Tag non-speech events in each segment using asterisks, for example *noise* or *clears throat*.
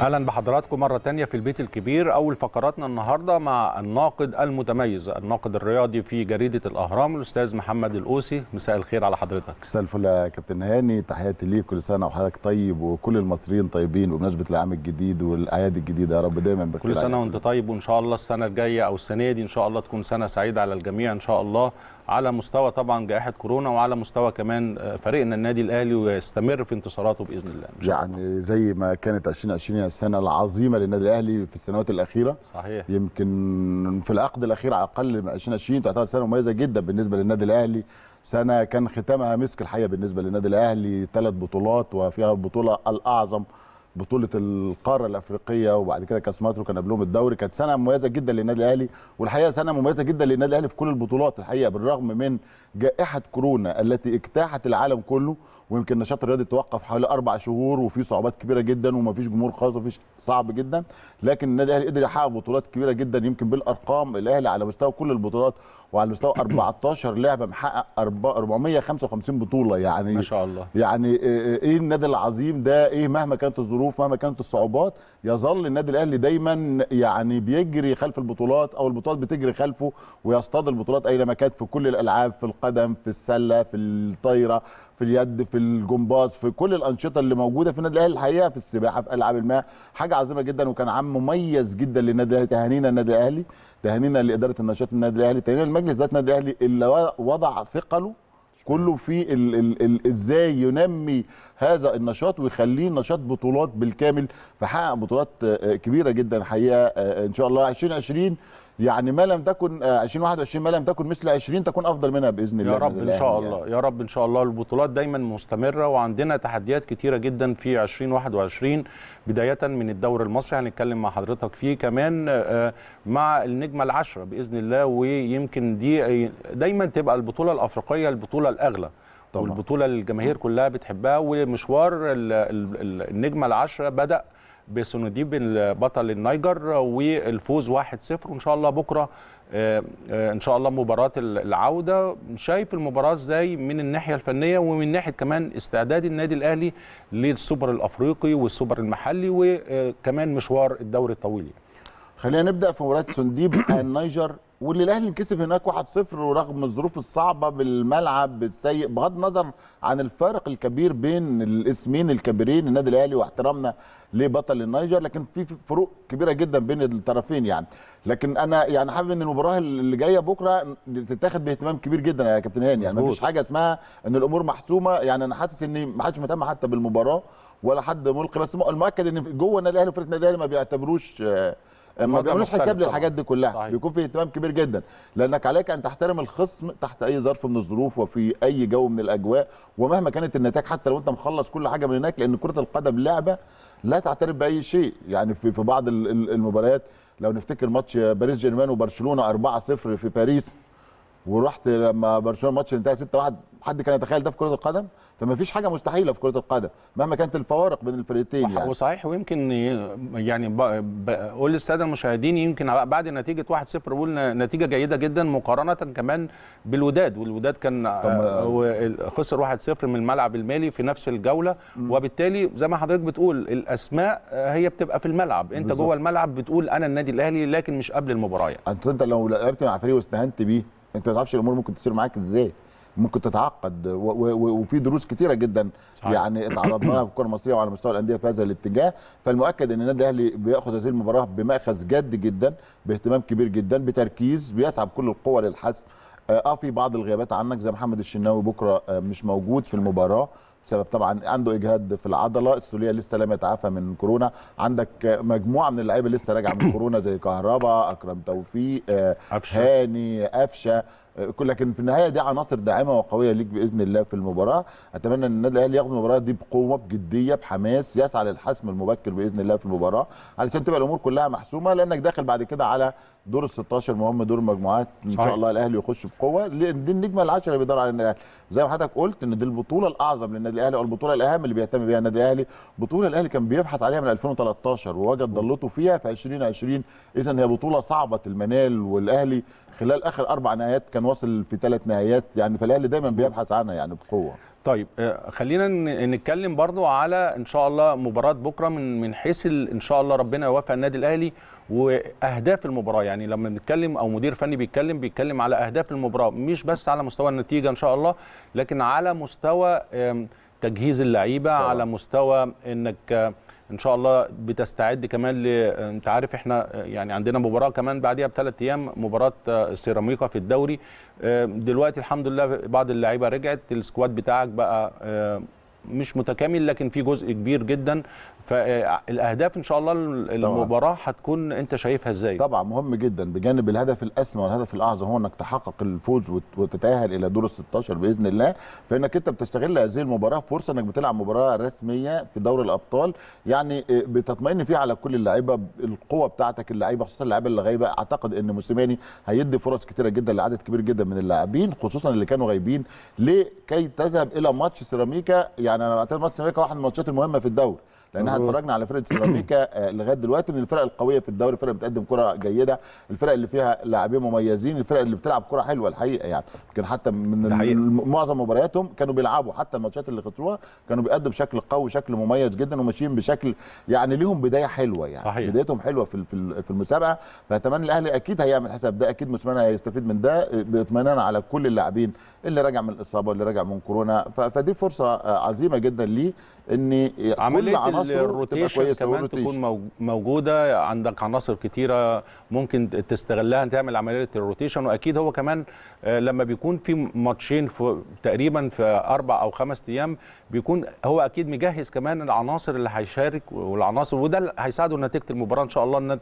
اهلا بحضراتكم مره تانية في البيت الكبير اول فقراتنا النهارده مع الناقد المتميز الناقد الرياضي في جريده الاهرام الاستاذ محمد الاوسي مساء الخير على حضرتك مساء الفل يا كابتن هاني تحياتي ليك كل سنه وحضرتك طيب وكل المصريين طيبين وبمناسبه العام الجديد والاعياد الجديده يا رب دايما بخير كل سنه وانت طيب وان شاء الله السنه الجايه او السنه دي ان شاء الله تكون سنه سعيده على الجميع ان شاء الله على مستوى طبعا جائحه كورونا وعلى مستوى كمان آه، فريقنا النادي الاهلي ويستمر في انتصاراته باذن الله يعني الله. زي ما كانت 2020 السنه العظيمه للنادي الاهلي في السنوات الاخيره صحيح يمكن في العقد الاخير على الاقل 2020 تعتبر سنه مميزه جدا بالنسبه للنادي الاهلي سنه كان ختامها مسك الحياه بالنسبه للنادي الاهلي ثلاث بطولات وفيها البطوله الاعظم بطوله القاره الافريقيه وبعد كده كاس مصر وكان قبلهم الدوري كانت سنه مميزه جدا للنادي الاهلي والحقيقه سنه مميزه جدا للنادي الاهلي في كل البطولات الحقيقه بالرغم من جائحه كورونا التي اجتاحت العالم كله ويمكن النشاط الرياضي توقف حوالي اربع شهور وفي صعوبات كبيره جدا ومفيش جمهور خالص ومفيش صعب جدا لكن النادي الاهلي قدر يحقق بطولات كبيره جدا يمكن بالارقام الاهلي على مستوى كل البطولات وعلى مستوى 14 *clears throat* لعبه محقق 455 بطوله يعني ما شاء الله يعني آه، آه، ايه النادي العظيم ده ايه مهما كانت الظروف الظروف مهما كانت الصعوبات يظل النادي الاهلي دايما يعني بيجري خلف البطولات او البطولات بتجري خلفه ويصطاد البطولات اينما كانت في كل الالعاب في القدم في السله في الطايره في اليد في الجمباز في كل الانشطه اللي موجوده في النادي الاهلي الحقيقه في السباحه في العاب الماء حاجه عظيمه جدا وكان عام مميز جدا للنادي الاهلي تهانينا النادي الاهلي تهانينا لاداره النشاط النادي الاهلي تهانينا المجلس ذات النادي الاهلي اللي وضع ثقله كله في ال ال ال ازاي ينمي هذا النشاط ويخليه نشاط بطولات بالكامل فحقق بطولات آه، آه، كبيره جدا حقيقه آه، ان شاء الله 2020 يعني ما لم تكن 2021 آه، ما لم تكن مثل 20 تكون افضل منها باذن الله يا رب ان شاء يعني. الله يعني. يا رب ان شاء الله البطولات دايما مستمره وعندنا تحديات كثيره جدا في 2021 بدايه من الدوري المصري هنتكلم مع حضرتك فيه كمان آه، آه، مع النجمه العشره باذن الله ويمكن دي دايما تبقى البطوله الافريقيه البطوله الاغلى طبعا. والبطوله الجماهير كلها بتحبها ومشوار النجمه العشره بدا بسنوديب بطل النيجر والفوز 1-0 وان شاء الله بكره آه، آه، ان شاء الله مباراه العوده شايف المباراه ازاي من الناحيه الفنيه ومن ناحيه كمان استعداد النادي الاهلي للسوبر الافريقي والسوبر المحلي وكمان مشوار الدوري الطويل يعني. خلينا نبدا في مباراه سنديب *clears throat* النيجر واللي الاهلي كسب هناك 1-0 ورغم الظروف الصعبه بالملعب السيء بغض النظر عن الفارق الكبير بين الاسمين الكبيرين النادي الاهلي واحترامنا لبطل النيجر لكن في فروق كبيره جدا بين الطرفين يعني لكن انا يعني حابب ان المباراه اللي جايه بكره تتاخد باهتمام كبير جدا يا كابتن هاني يعني مفيش حاجه اسمها ان الامور محسومه يعني انا حاسس ان ما حدش مهتم حتى بالمباراه ولا حد ملقي بس المؤكد ان جوه النادي الاهلي وفرقه النادي الاهلي ما بيعتبروش آه، ما بيعملوش حساب للحاجات دي كلها صحيح. بيكون في اهتمام كبير جدا لانك عليك ان تحترم الخصم تحت اي ظرف من الظروف وفي اي جو من الاجواء ومهما كانت النتائج حتى لو انت مخلص كل حاجه من هناك لان كره القدم لعبه لا تعترف باي شيء يعني في في بعض المباريات لو نفتكر ماتش باريس جيرمان وبرشلونه 4-0 في باريس ورحت لما برشلونه الماتش انتهى 6-1 حد كان يتخيل ده في كره القدم فما فيش حاجه مستحيله في كره القدم مهما كانت الفوارق بين الفريقين يعني وصحيح ويمكن يعني قول للساده المشاهدين يمكن بعد نتيجه 1-0 بقول نتيجه جيده جدا مقارنه كمان بالوداد والوداد كان آه، خسر 1-0 من الملعب المالي في نفس الجوله وبالتالي زي ما حضرتك بتقول الاسماء آه، هي بتبقى في الملعب انت جوه الملعب بتقول انا النادي الاهلي لكن مش قبل المباراه يعني. انت لو لعبت مع فريق واستهنت بيه انت ما تعرفش الامور ممكن تصير معاك ازاي ممكن تتعقد وفي دروس كتيره جدا صحيح. يعني اتعرضنا لها في الكره المصريه وعلى مستوى الانديه في هذا الاتجاه فالمؤكد ان النادي الاهلي بياخذ هذه المباراه بماخذ جد جدا باهتمام كبير جدا بتركيز بيسعى بكل القوه للحسم آه،, اه في بعض الغيابات عنك زي محمد الشناوي بكره آه، مش موجود في المباراه بسبب طبعا عنده اجهاد في العضله السوليه لسه لم يتعافى من كورونا عندك آه، مجموعه من اللعيبه لسه راجعه من كورونا زي كهربا اكرم توفيق هاني قفشه لكن في النهايه دي عناصر داعمه وقويه ليك باذن الله في المباراه اتمنى ان النادي الاهلي ياخد المباراه دي بقوه بجديه بحماس يسعى للحسم المبكر باذن الله في المباراه علشان تبقى الامور كلها محسومه لانك داخل بعد كده على دور ال 16 مهم دور المجموعات ان شاء الله الاهلي يخش بقوه دي النجمه العاشره اللي بيدور على النادي الاهلي زي ما حضرتك قلت ان دي البطوله الاعظم للنادي الاهلي او البطوله الاهم اللي بيهتم بيها النادي الاهلي بطوله الاهلي كان بيبحث عليها من 2013 ووجد ضلته فيها في 2020 اذا هي بطوله صعبه المنال والاهلي خلال اخر اربع نهايات كان واصل في ثلاث نهائيات يعني فالاهلي دايما بيبحث عنها يعني بقوه طيب آه، خلينا نتكلم برضو على ان شاء الله مباراه بكره من من حيث ان شاء الله ربنا يوفق النادي الاهلي واهداف المباراه يعني لما بنتكلم او مدير فني بيتكلم بيتكلم على اهداف المباراه مش بس على مستوى النتيجه ان شاء الله لكن على مستوى تجهيز اللعيبه على مستوى انك آه، ان شاء الله بتستعد كمان ل... انت عارف احنا يعني عندنا مباراه كمان بعديها بثلاث ايام مباراه آه، سيراميكا في الدوري آه، دلوقتي الحمد لله بعض اللعيبه رجعت السكواد بتاعك بقى آه، مش متكامل لكن في جزء كبير جدا فالاهداف ان شاء الله المباراه هتكون انت شايفها ازاي طبعا مهم جدا بجانب الهدف الاسمى والهدف الاعظم هو انك تحقق الفوز وتتاهل الى دور ال 16 باذن الله فانك انت بتستغل هذه المباراه فرصه انك بتلعب مباراه رسميه في دوري الابطال يعني آه، بتطمئن فيها على كل اللعيبه القوه بتاعتك اللعيبه خصوصا اللعيبه اللي غايبه اعتقد ان موسيماني هيدي فرص كثيره جدا لعدد كبير جدا من اللاعبين خصوصا اللي كانوا غايبين لكي تذهب الى ماتش سيراميكا يعني انا بعتبر ماتش سيراميكا واحد من الماتشات المهمه في الدوري لان احنا اتفرجنا على فرقه سيراميكا آه، لغايه دلوقتي من الفرق القويه في الدوري الفرق بتقدم كره جيده الفرق اللي فيها لاعبين مميزين الفرق اللي بتلعب كره حلوه الحقيقه يعني يمكن حتى من معظم مبارياتهم كانوا بيلعبوا حتى الماتشات اللي خسروها كانوا بيقدموا بشكل قوي وشكل مميز جدا وماشيين بشكل يعني ليهم بدايه حلوه يعني صحيح. بدايتهم حلوه في في المسابقه فاتمنى الاهلي اكيد هيعمل حساب ده اكيد مسمنه هيستفيد من ده باطمئنان على كل اللاعبين اللي راجع من الاصابه واللي راجع من كورونا فدي فرصه آه، عظيمه جدا ليه ان كل الروتيشن كمان روتيشن. تكون موجوده عندك عناصر كتيره ممكن تستغلها تعمل عمليه الروتيشن واكيد هو كمان آه، لما بيكون في ماتشين في تقريبا في اربع او خمس ايام بيكون هو اكيد مجهز كمان العناصر اللي هيشارك والعناصر وده اللي هيساعده نتيجه المباراه ان شاء الله ان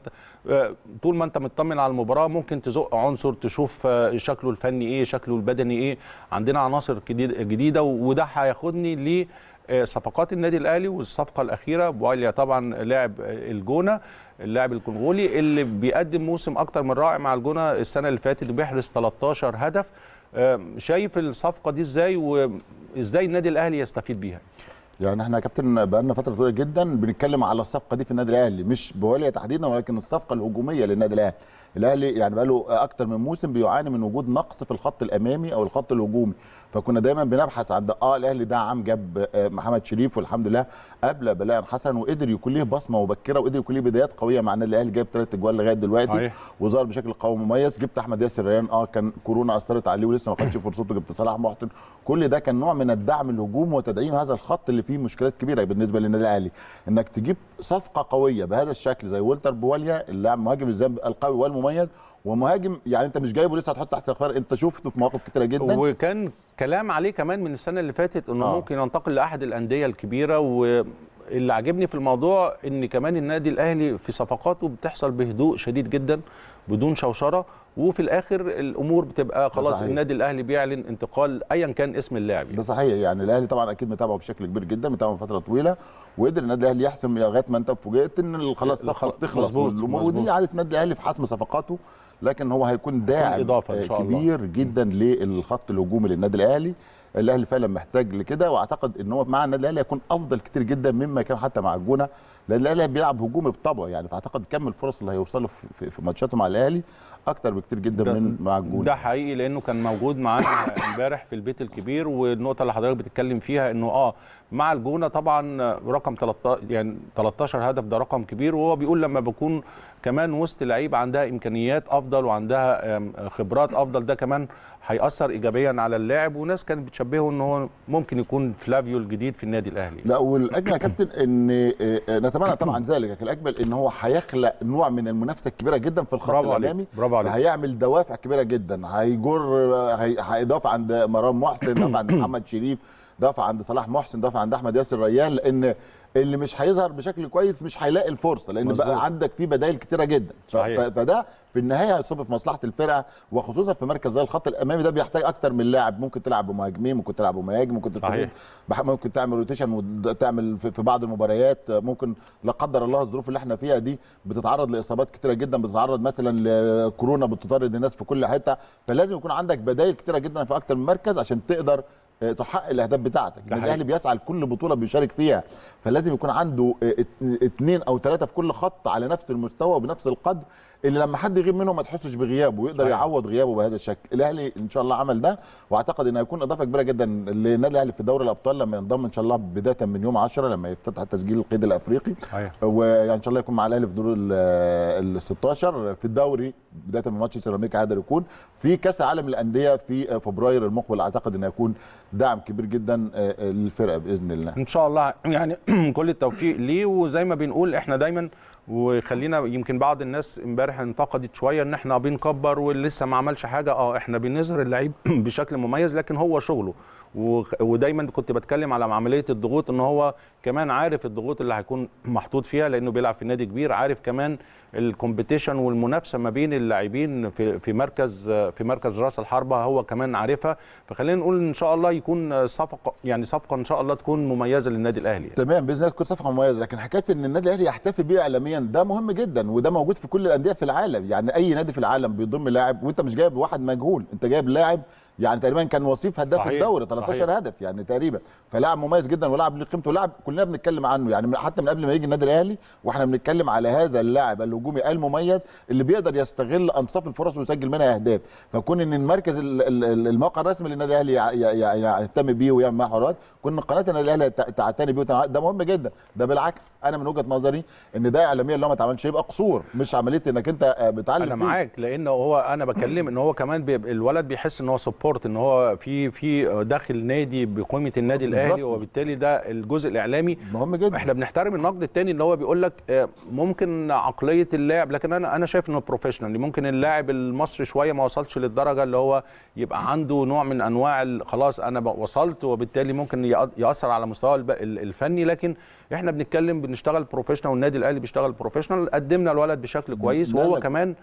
آه، طول ما انت مطمن على المباراه ممكن تزق عنصر تشوف آه، شكله الفني ايه شكله البدني ايه عندنا عناصر جديده وده هياخدني ل آه، صفقات النادي الاهلي والصفقه الاخيره بواليا طبعا لاعب الجونه اللاعب الكونغولي اللي بيقدم موسم اكتر من رائع مع الجونه السنه اللي فاتت بيحرز 13 هدف آه، شايف الصفقه دي ازاي وازاي النادي الاهلي يستفيد بيها يعني احنا يا كابتن بقالنا فتره طويله جدا بنتكلم على الصفقه دي في النادي الاهلي مش بواليا تحديدا ولكن الصفقه الهجوميه للنادي الاهلي الاهلي يعني بقاله اكتر من موسم بيعاني من وجود نقص في الخط الامامي او الخط الهجومي فكنا دايما بنبحث عن اه الاهلي دعم جاب آه، محمد شريف والحمد لله قبل بلاء حسن وقدر يكون ليه بصمه مبكره وقدر يكون ليه بدايات قويه مع ان الاهلي جاب ثلاث اجوال لغايه دلوقتي وظهر بشكل قوي مميز جبت احمد ياسر ريان اه كان كورونا اثرت عليه ولسه ما خدش فرصته جبت صلاح محسن كل ده كان نوع من الدعم الهجوم وتدعيم هذا الخط اللي فيه مشكلات كبيره بالنسبه للنادي الاهلي انك تجيب صفقه قويه بهذا الشكل زي ولتر بواليا اللاعب مهاجم الذنب القوي والمميز ومهاجم يعني انت مش جايبه لسه هتحط تحت الاخبار انت شفته في مواقف كتيره جدا وكان كلام عليه كمان من السنه اللي فاتت انه آه. ممكن ينتقل لاحد الانديه الكبيره و اللي عاجبني في الموضوع ان كمان النادي الاهلي في صفقاته بتحصل بهدوء شديد جدا بدون شوشره وفي الاخر الامور بتبقى خلاص النادي الاهلي بيعلن انتقال ايا كان اسم اللاعب يعني. ده صحيح يعني الاهلي طبعا اكيد متابعه بشكل كبير جدا متابعه فتره طويله وقدر النادي الاهلي يحسم لغايه ما انت فوجئت ان خلاص الصفقه بتخلص ودي عاده النادي الاهلي في حسم صفقاته لكن هو هيكون داعم إضافة إن آه، شاء كبير الله. جدا للخط الهجومي للنادي الاهلي الاهلي فعلا محتاج لكده واعتقد ان هو مع النادي الاهلي هيكون افضل كتير جدا مما كان حتى مع الجونه لان الاهلي بيلعب هجومي بطبعه يعني فاعتقد كم الفرص اللي هيوصلوا في ماتشاته مع الاهلي اكتر كتير جدا ده من معجون ده حقيقي لانه كان موجود معانا *coughs* امبارح في البيت الكبير والنقطه اللي حضرتك بتتكلم فيها انه اه مع الجونه طبعا رقم 13 يعني 13 هدف ده رقم كبير وهو بيقول لما بكون كمان وسط لعيب عندها امكانيات افضل وعندها خبرات افضل ده كمان هيأثر ايجابيا على اللاعب وناس كانت بتشبهه ان هو ممكن يكون فلافيو الجديد في النادي الاهلي لا والاجمل يا كابتن ان آه، نتمنى طبعا ذلك لكن الاجمل ان هو هيخلق نوع من المنافسه الكبيره جدا في الخط برافو الامامي برافو عليك هيعمل دوافع كبيره جدا هيجر آه، هيضاف عند مرام محسن *coughs* ضاف عند محمد شريف دافع عند صلاح محسن دافع عند احمد ياسر ريان لان اللي مش هيظهر بشكل كويس مش هيلاقي الفرصه لان مزبوط. بقى عندك في بدائل كتيره جدا صحيح. فده في النهايه هيصب في مصلحه الفرقه وخصوصا في مركز زي الخط الامامي ده بيحتاج اكتر من لاعب ممكن تلعب بمهاجمين ممكن تلعب بمهاجم ممكن صحيح. ممكن تعمل روتيشن وتعمل في بعض المباريات ممكن لا قدر الله الظروف اللي احنا فيها دي بتتعرض لاصابات كتيره جدا بتتعرض مثلا لكورونا بتطرد الناس في كل حته فلازم يكون عندك بدائل كتيره جدا في اكتر من مركز عشان تقدر آه، تحقق الاهداف بتاعتك يعني الاهلي بيسعى لكل بطوله بيشارك فيها فلازم يكون عنده اثنين آه، او ثلاثه في كل خط على نفس المستوى وبنفس القدر اللي لما حد يغيب منهم ما تحسش بغيابه ويقدر يعوض غيابه بهذا الشكل الاهلي ان شاء الله عمل ده واعتقد انه هيكون اضافه كبيره جدا للنادي الاهلي في دوري الابطال لما ينضم ان شاء الله بدايه من يوم 10 لما يفتتح تسجيل القيد الافريقي وان ان شاء الله يكون مع الاهلي في دور ال 16 في الدوري بدايه من ماتش سيراميكا هيقدر يكون في كاس عالم الانديه في فبراير المقبل اعتقد انه هيكون دعم كبير جدا آه، آه، للفرقه باذن الله ان شاء الله يعني *clears throat* كل التوفيق ليه وزي ما بنقول احنا دايما وخلينا يمكن بعض الناس امبارح انتقدت شويه ان احنا بنكبر ولسه ما عملش حاجه اه احنا بنظهر اللعيب *clears throat* بشكل مميز لكن هو شغله ودايما كنت بتكلم على عمليه الضغوط ان هو كمان عارف الضغوط اللي هيكون محطوط فيها لانه بيلعب في نادي كبير عارف كمان الكومبيتيشن والمنافسه ما بين اللاعبين في في مركز في مركز راس الحربه هو كمان عارفها فخلينا نقول ان شاء الله يكون صفقه يعني صفقه ان شاء الله تكون مميزه للنادي الاهلي يعني. تمام باذن الله تكون صفقه مميزه لكن حكايه ان النادي الاهلي يحتفي بيه اعلاميا ده مهم جدا وده موجود في كل الانديه في العالم يعني اي نادي في العالم بيضم لاعب وانت مش جايب واحد مجهول انت جايب لاعب يعني تقريبا كان وصيف هداف صحيح. الدوري 13 صحيح. هدف يعني تقريبا فلاعب مميز جدا ولاعب له قيمته ولاعب كلنا بنتكلم عنه يعني حتى من قبل ما يجي النادي الاهلي واحنا بنتكلم على هذا اللاعب الهجومي المميز اللي بيقدر يستغل انصاف الفرص ويسجل منها اهداف فكون ان المركز الموقع الرسمي للنادي الاهلي يهتم بيه ويعمل معاه حوارات كون قناه النادي الاهلي تعتني بيه ده مهم جدا ده بالعكس انا من وجهه نظري ان ده اعلاميا لو ما اتعملش يبقى قصور مش عمليه انك انت بتعلم انا معاك لان هو انا بكلم ان هو كمان الولد بيحس ان هو سبورت سبورت ان هو في في داخل نادي بقيمه النادي الاهلي وبالتالي ده الجزء الاعلامي مهم جدا احنا بنحترم النقد الثاني اللي هو بيقول لك آه، ممكن عقليه اللاعب لكن انا انا شايف انه بروفيشنال ممكن اللاعب المصري شويه ما وصلش للدرجه اللي هو يبقى عنده نوع من انواع خلاص انا وصلت وبالتالي ممكن ياثر على مستوى الفني لكن احنا بنتكلم بنشتغل بروفيشنال والنادي الاهلي بيشتغل بروفيشنال قدمنا الولد بشكل كويس وهو كمان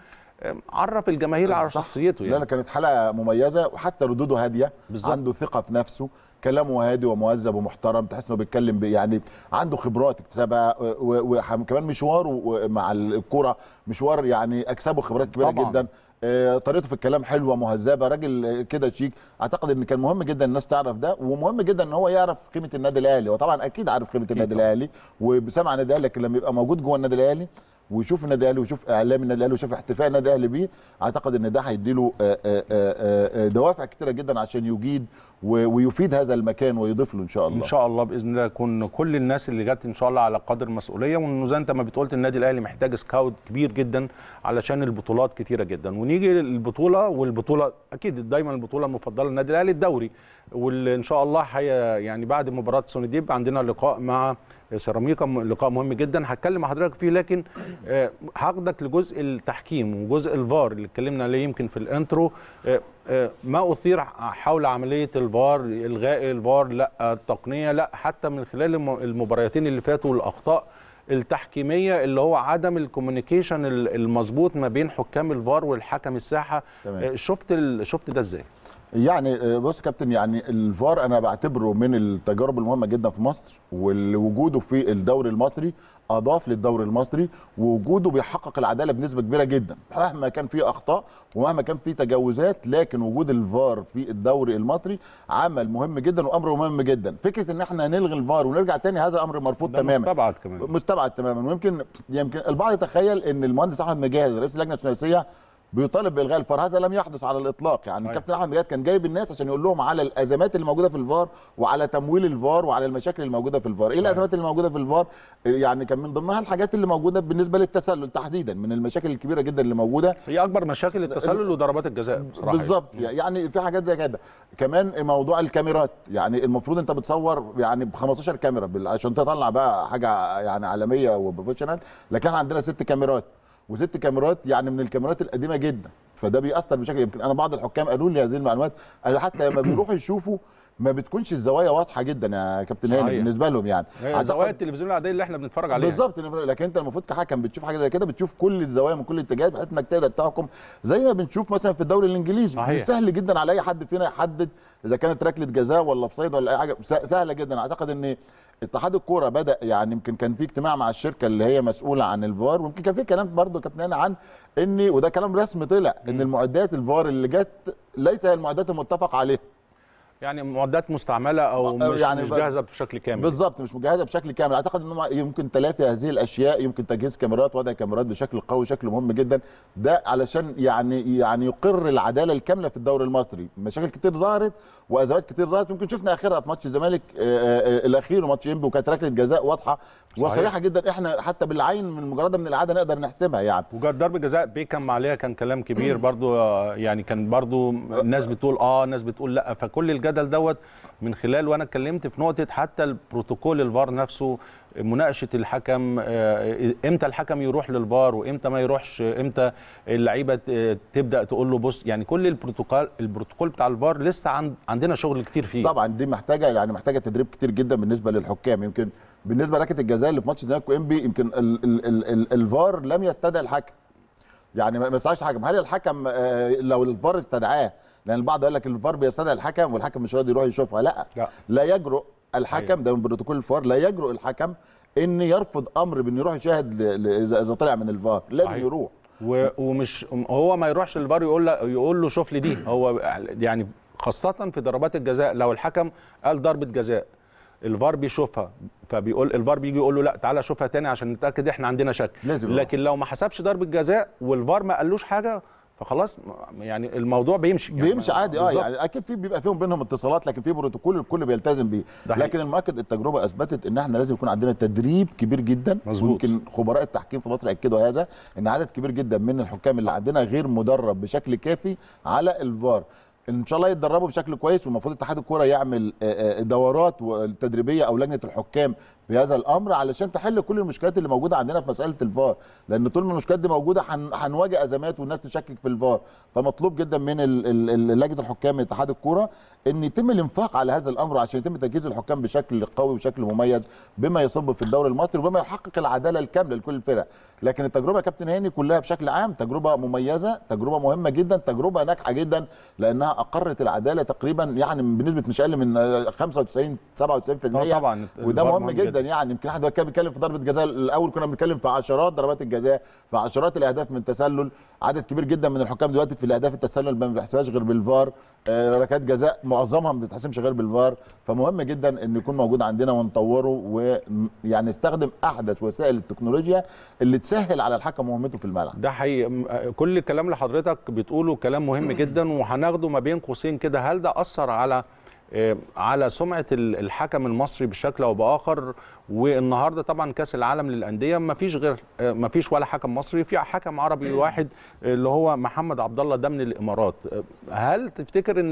عرف الجماهير على شخصيته يعني. لا لا كانت حلقه مميزه وحتى ردوده هاديه بالزبط. عنده ثقه في نفسه كلامه هادي ومهذب ومحترم تحس انه بيتكلم يعني عنده خبرات اكتسبها وكمان مشواره مع الكوره مشوار يعني اكسبه خبرات كبيره طبعًا. جدا آه، طريقته في الكلام حلوه مهذبه راجل كده شيك اعتقد ان كان مهم جدا الناس تعرف ده ومهم جدا ان هو يعرف قيمه النادي الاهلي وطبعا اكيد عارف قيمه النادي الاهلي وسامع النادي الاهلي لكن لما يبقى موجود جوه النادي الاهلي ويشوف النادي الاهلي ويشوف اعلام النادي الاهلي ويشوف احتفاء النادي الاهلي بيه اعتقد ان ده هيدي له آه، آه، آه، دوافع كتيره جدا عشان يجيد ويفيد هذا المكان ويضيف له ان شاء الله ان شاء الله باذن الله يكون كل الناس اللي جت ان شاء الله على قدر المسؤوليه وانه زي انت ما بتقول النادي الاهلي محتاج سكاوت كبير جدا علشان البطولات كتيره جدا ونيجي للبطوله والبطوله اكيد دايما البطوله المفضله للنادي الاهلي الدوري وان شاء الله هي يعني بعد مباراه سوني ديب عندنا لقاء مع سيراميكا لقاء مهم جدا هتكلم مع حضرتك فيه لكن آه، هاخدك لجزء التحكيم وجزء الفار اللي اتكلمنا عليه يمكن في الانترو آه، آه، ما اثير حول عمليه الفار الغاء الفار لا التقنيه لا حتى من خلال المباراتين اللي فاتوا الاخطاء التحكيميه اللي هو عدم الكوميونيكيشن المظبوط ما بين حكام الفار والحكم الساحه تمام. شفت شفت ده ازاي يعني آه، بص كابتن يعني الفار انا بعتبره من التجارب المهمه جدا في مصر ووجوده في الدوري المصري اضاف للدوري المصري ووجوده بيحقق العداله بنسبه كبيره جدا مهما كان في اخطاء ومهما كان في تجاوزات لكن وجود الفار في الدوري المصري عمل مهم جدا وامر مهم جدا فكره ان احنا نلغي الفار ونرجع تاني هذا امر مرفوض تماما مستبعد كمان مستبعد تماما ويمكن يمكن البعض يتخيل ان المهندس احمد مجاهد رئيس اللجنه الثنائيه بيطالب بالغاء الفار هذا لم يحدث على الاطلاق يعني كابتن احمد مجاد كان جايب الناس عشان يقول لهم على الازمات اللي موجوده في الفار وعلى تمويل الفار وعلى المشاكل اللي موجوده في الفار ايه الازمات اللي موجوده في الفار يعني كان من ضمنها الحاجات اللي موجوده بالنسبه للتسلل تحديدا من المشاكل الكبيره جدا اللي موجوده هي اكبر مشاكل التسلل وضربات الجزاء بصراحه يعني. بالظبط يعني في حاجات زي كده كمان موضوع الكاميرات يعني المفروض انت بتصور يعني ب 15 كاميرا عشان تطلع بقى حاجه يعني عالميه وبروفيشنال لكن عندنا ست كاميرات وست كاميرات يعني من الكاميرات القديمه جدا فده بيأثر بشكل يمكن انا بعض الحكام قالوا لي هذه المعلومات قالوا حتى لما بيروحوا يشوفوا ما بتكونش الزوايا واضحه جدا يا كابتن هاني بالنسبه لهم يعني زوايا التلفزيون العاديه اللي احنا بنتفرج عليها بالظبط لكن انت المفروض كحكم بتشوف حاجه زي كده بتشوف كل الزوايا من كل الاتجاهات بحيث انك تقدر تحكم زي ما بنشوف مثلا في الدوري الانجليزي صحيح. سهل جدا على اي حد فينا يحدد اذا كانت ركله جزاء ولا اوفسايد ولا اي حاجه سهله جدا اعتقد ان اتحاد الكوره بدا يعني يمكن كان في اجتماع مع الشركه اللي هي مسؤوله عن الفار ويمكن كان في كلام برضه كابتن هاني عن ان وده كلام رسمي طلع ان المعدات الفار اللي جت ليس هي المعدات المتفق عليها يعني معدات مستعمله او آه، مش, يعني مش جاهزه بشكل كامل بالظبط مش مجهزه بشكل كامل اعتقد انه يمكن تلافي هذه الاشياء يمكن تجهيز كاميرات وضع كاميرات بشكل قوي وشكل مهم جدا ده علشان يعني يعني يقر العداله الكامله في الدوري المصري مشاكل كتير ظهرت وازمات كتير ظهرت يمكن شفنا اخرها في ماتش الزمالك آه، آه، الاخير وماتش انبي وكانت ركله جزاء واضحه وصريحه جدا احنا حتى بالعين من مجرد من العاده نقدر نحسبها يعني وجد ضربه جزاء بيكم عليها كان كلام كبير *clears throat* برضو يعني كان برضو الناس بتقول اه الناس بتقول لا فكل الجدل دوت من خلال وانا اتكلمت في نقطه حتى البروتوكول الفار نفسه مناقشه الحكم آه، امتى الحكم يروح للبار وامتى ما يروحش امتى اللعيبه تبدا تقول له بص يعني كل البروتوكول البروتوكول بتاع الفار لسه عندنا شغل كتير فيه طبعا دي محتاجه يعني محتاجه تدريب كتير جدا بالنسبه للحكام يمكن بالنسبه لركله الجزاء اللي في ماتش الزمالك انبي يمكن ال ال ال ال الفار لم يستدعي الحكم يعني ما يستدعيش الحكم هل الحكم آه، لو الفار استدعاه لان البعض قال لك الفار بيستدعي الحكم والحكم مش راضي يروح يشوفها لا لا, لا يجرؤ الحكم أيوة. ده من بروتوكول الفار لا يجرؤ الحكم ان يرفض امر بانه يروح يشاهد اذا طلع من الفار لازم يروح ومش هو ما يروحش للفار يقول له يقول له شوف لي دي هو يعني خاصه في ضربات الجزاء لو الحكم قال ضربه جزاء الفار بيشوفها فبيقول الفار بيجي يقول له لا تعالى شوفها تاني عشان نتاكد احنا عندنا شك لازم لكن لو ما حسبش ضربه جزاء والفار ما قالوش حاجه فخلاص يعني الموضوع بيمشي يعني بيمشي عادي اه يعني اكيد في بيبقى فيهم بينهم اتصالات لكن في بروتوكول الكل بيلتزم بيه لكن المؤكد التجربه اثبتت ان احنا لازم يكون عندنا تدريب كبير جدا مزبوط. ويمكن خبراء التحكيم في مصر اكدوا هذا ان عدد كبير جدا من الحكام اللي عندنا غير مدرب بشكل كافي على الفار ان شاء الله يتدربوا بشكل كويس والمفروض اتحاد الكوره يعمل آه، آه، دورات تدريبيه او لجنه الحكام بهذا الامر علشان تحل كل المشكلات اللي موجوده عندنا في مساله الفار لان طول ما المشكلات دي موجوده هنواجه ازمات والناس تشكك في الفار فمطلوب جدا من لجنه الحكام اتحاد الكوره ان يتم الانفاق على هذا الامر عشان يتم تجهيز الحكام بشكل قوي وبشكل مميز بما يصب في الدوري المصري وبما يحقق العداله الكامله لكل الفرق لكن التجربه يا كابتن هاني كلها بشكل عام تجربه مميزه تجربه مهمه جدا تجربه ناجحه جدا لانها اقرت العداله تقريبا يعني بنسبه مش اقل من 95 97% آه طبعا وده مهم جدا جدا يعني يمكن احد كان بيتكلم في ضربه جزاء الاول كنا بنتكلم في عشرات ضربات الجزاء في عشرات الاهداف من تسلل عدد كبير جدا من الحكام دلوقتي في الاهداف التسلل ما بيحسبهاش غير بالفار آه، ركلات جزاء معظمها ما بتتحسمش غير بالفار فمهم جدا ان يكون موجود عندنا ونطوره ويعني نستخدم احدث وسائل التكنولوجيا اللي تسهل على الحكم مهمته في الملعب ده حقيقي آه، كل الكلام اللي حضرتك بتقوله كلام مهم جدا وهناخده ما بين قوسين كده هل ده اثر على آه، على سمعه الحكم المصري بشكل او باخر والنهارده طبعا كاس العالم للانديه ما فيش غير آه، ما فيش ولا حكم مصري في حكم عربي واحد آه، اللي هو محمد عبد الله ده من الامارات هل تفتكر ان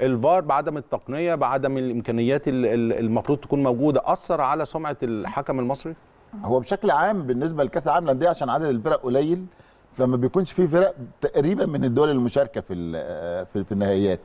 الفار بعدم التقنيه بعدم الامكانيات المفروض تكون موجوده اثر على سمعه الحكم المصري هو بشكل عام بالنسبه لكاس العالم للانديه عشان عدد الفرق قليل فما بيكونش في فرق تقريبا من الدول المشاركه في في النهائيات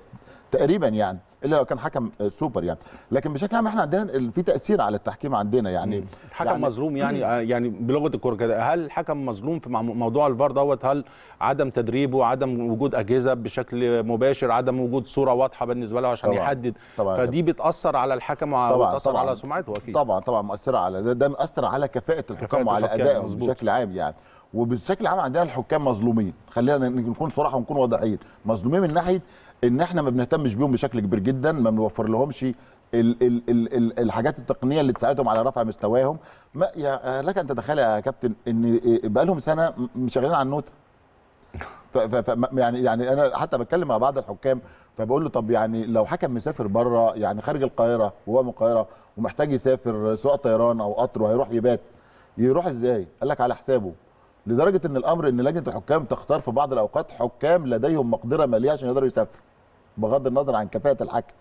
تقريبا يعني الا لو كان حكم سوبر يعني لكن بشكل عام احنا عندنا في تاثير على التحكيم عندنا يعني الحكم يعني مظلوم يعني آه، يعني بلغه الكوره كده هل الحكم مظلوم في موضوع الفار دوت هل عدم تدريبه عدم وجود اجهزه بشكل مباشر عدم وجود صوره واضحه بالنسبه له عشان طبعًا يحدد طبعًا فدي بتاثر على الحكم وبتاثر على سمعته اكيد طبعا طبعا مؤثره على ده, ده مؤثر على كفاءه الحكام وعلى ادائهم بشكل عام يعني وبشكل عام عندنا الحكام مظلومين خلينا نكون صراحه ونكون واضحين مظلومين من ناحيه ان احنا ما بنهتمش بيهم بشكل كبير جدا ما بنوفر لهمش ال ال ال ال الحاجات التقنيه اللي تساعدهم على رفع مستواهم ما يا لك ان تتخيل يا كابتن ان بقى لهم سنه شغالين على النوته يعني يعني انا حتى بتكلم مع بعض الحكام فبقول له طب يعني لو حكم مسافر بره يعني خارج القاهره وهو من القاهره ومحتاج يسافر سواء طيران او قطر وهيروح يبات يروح ازاي؟ قال لك على حسابه لدرجه ان الامر ان لجنه الحكام تختار في بعض الاوقات حكام لديهم مقدره ماليه عشان يقدروا يسافروا بغض النظر عن كفاءه الحكم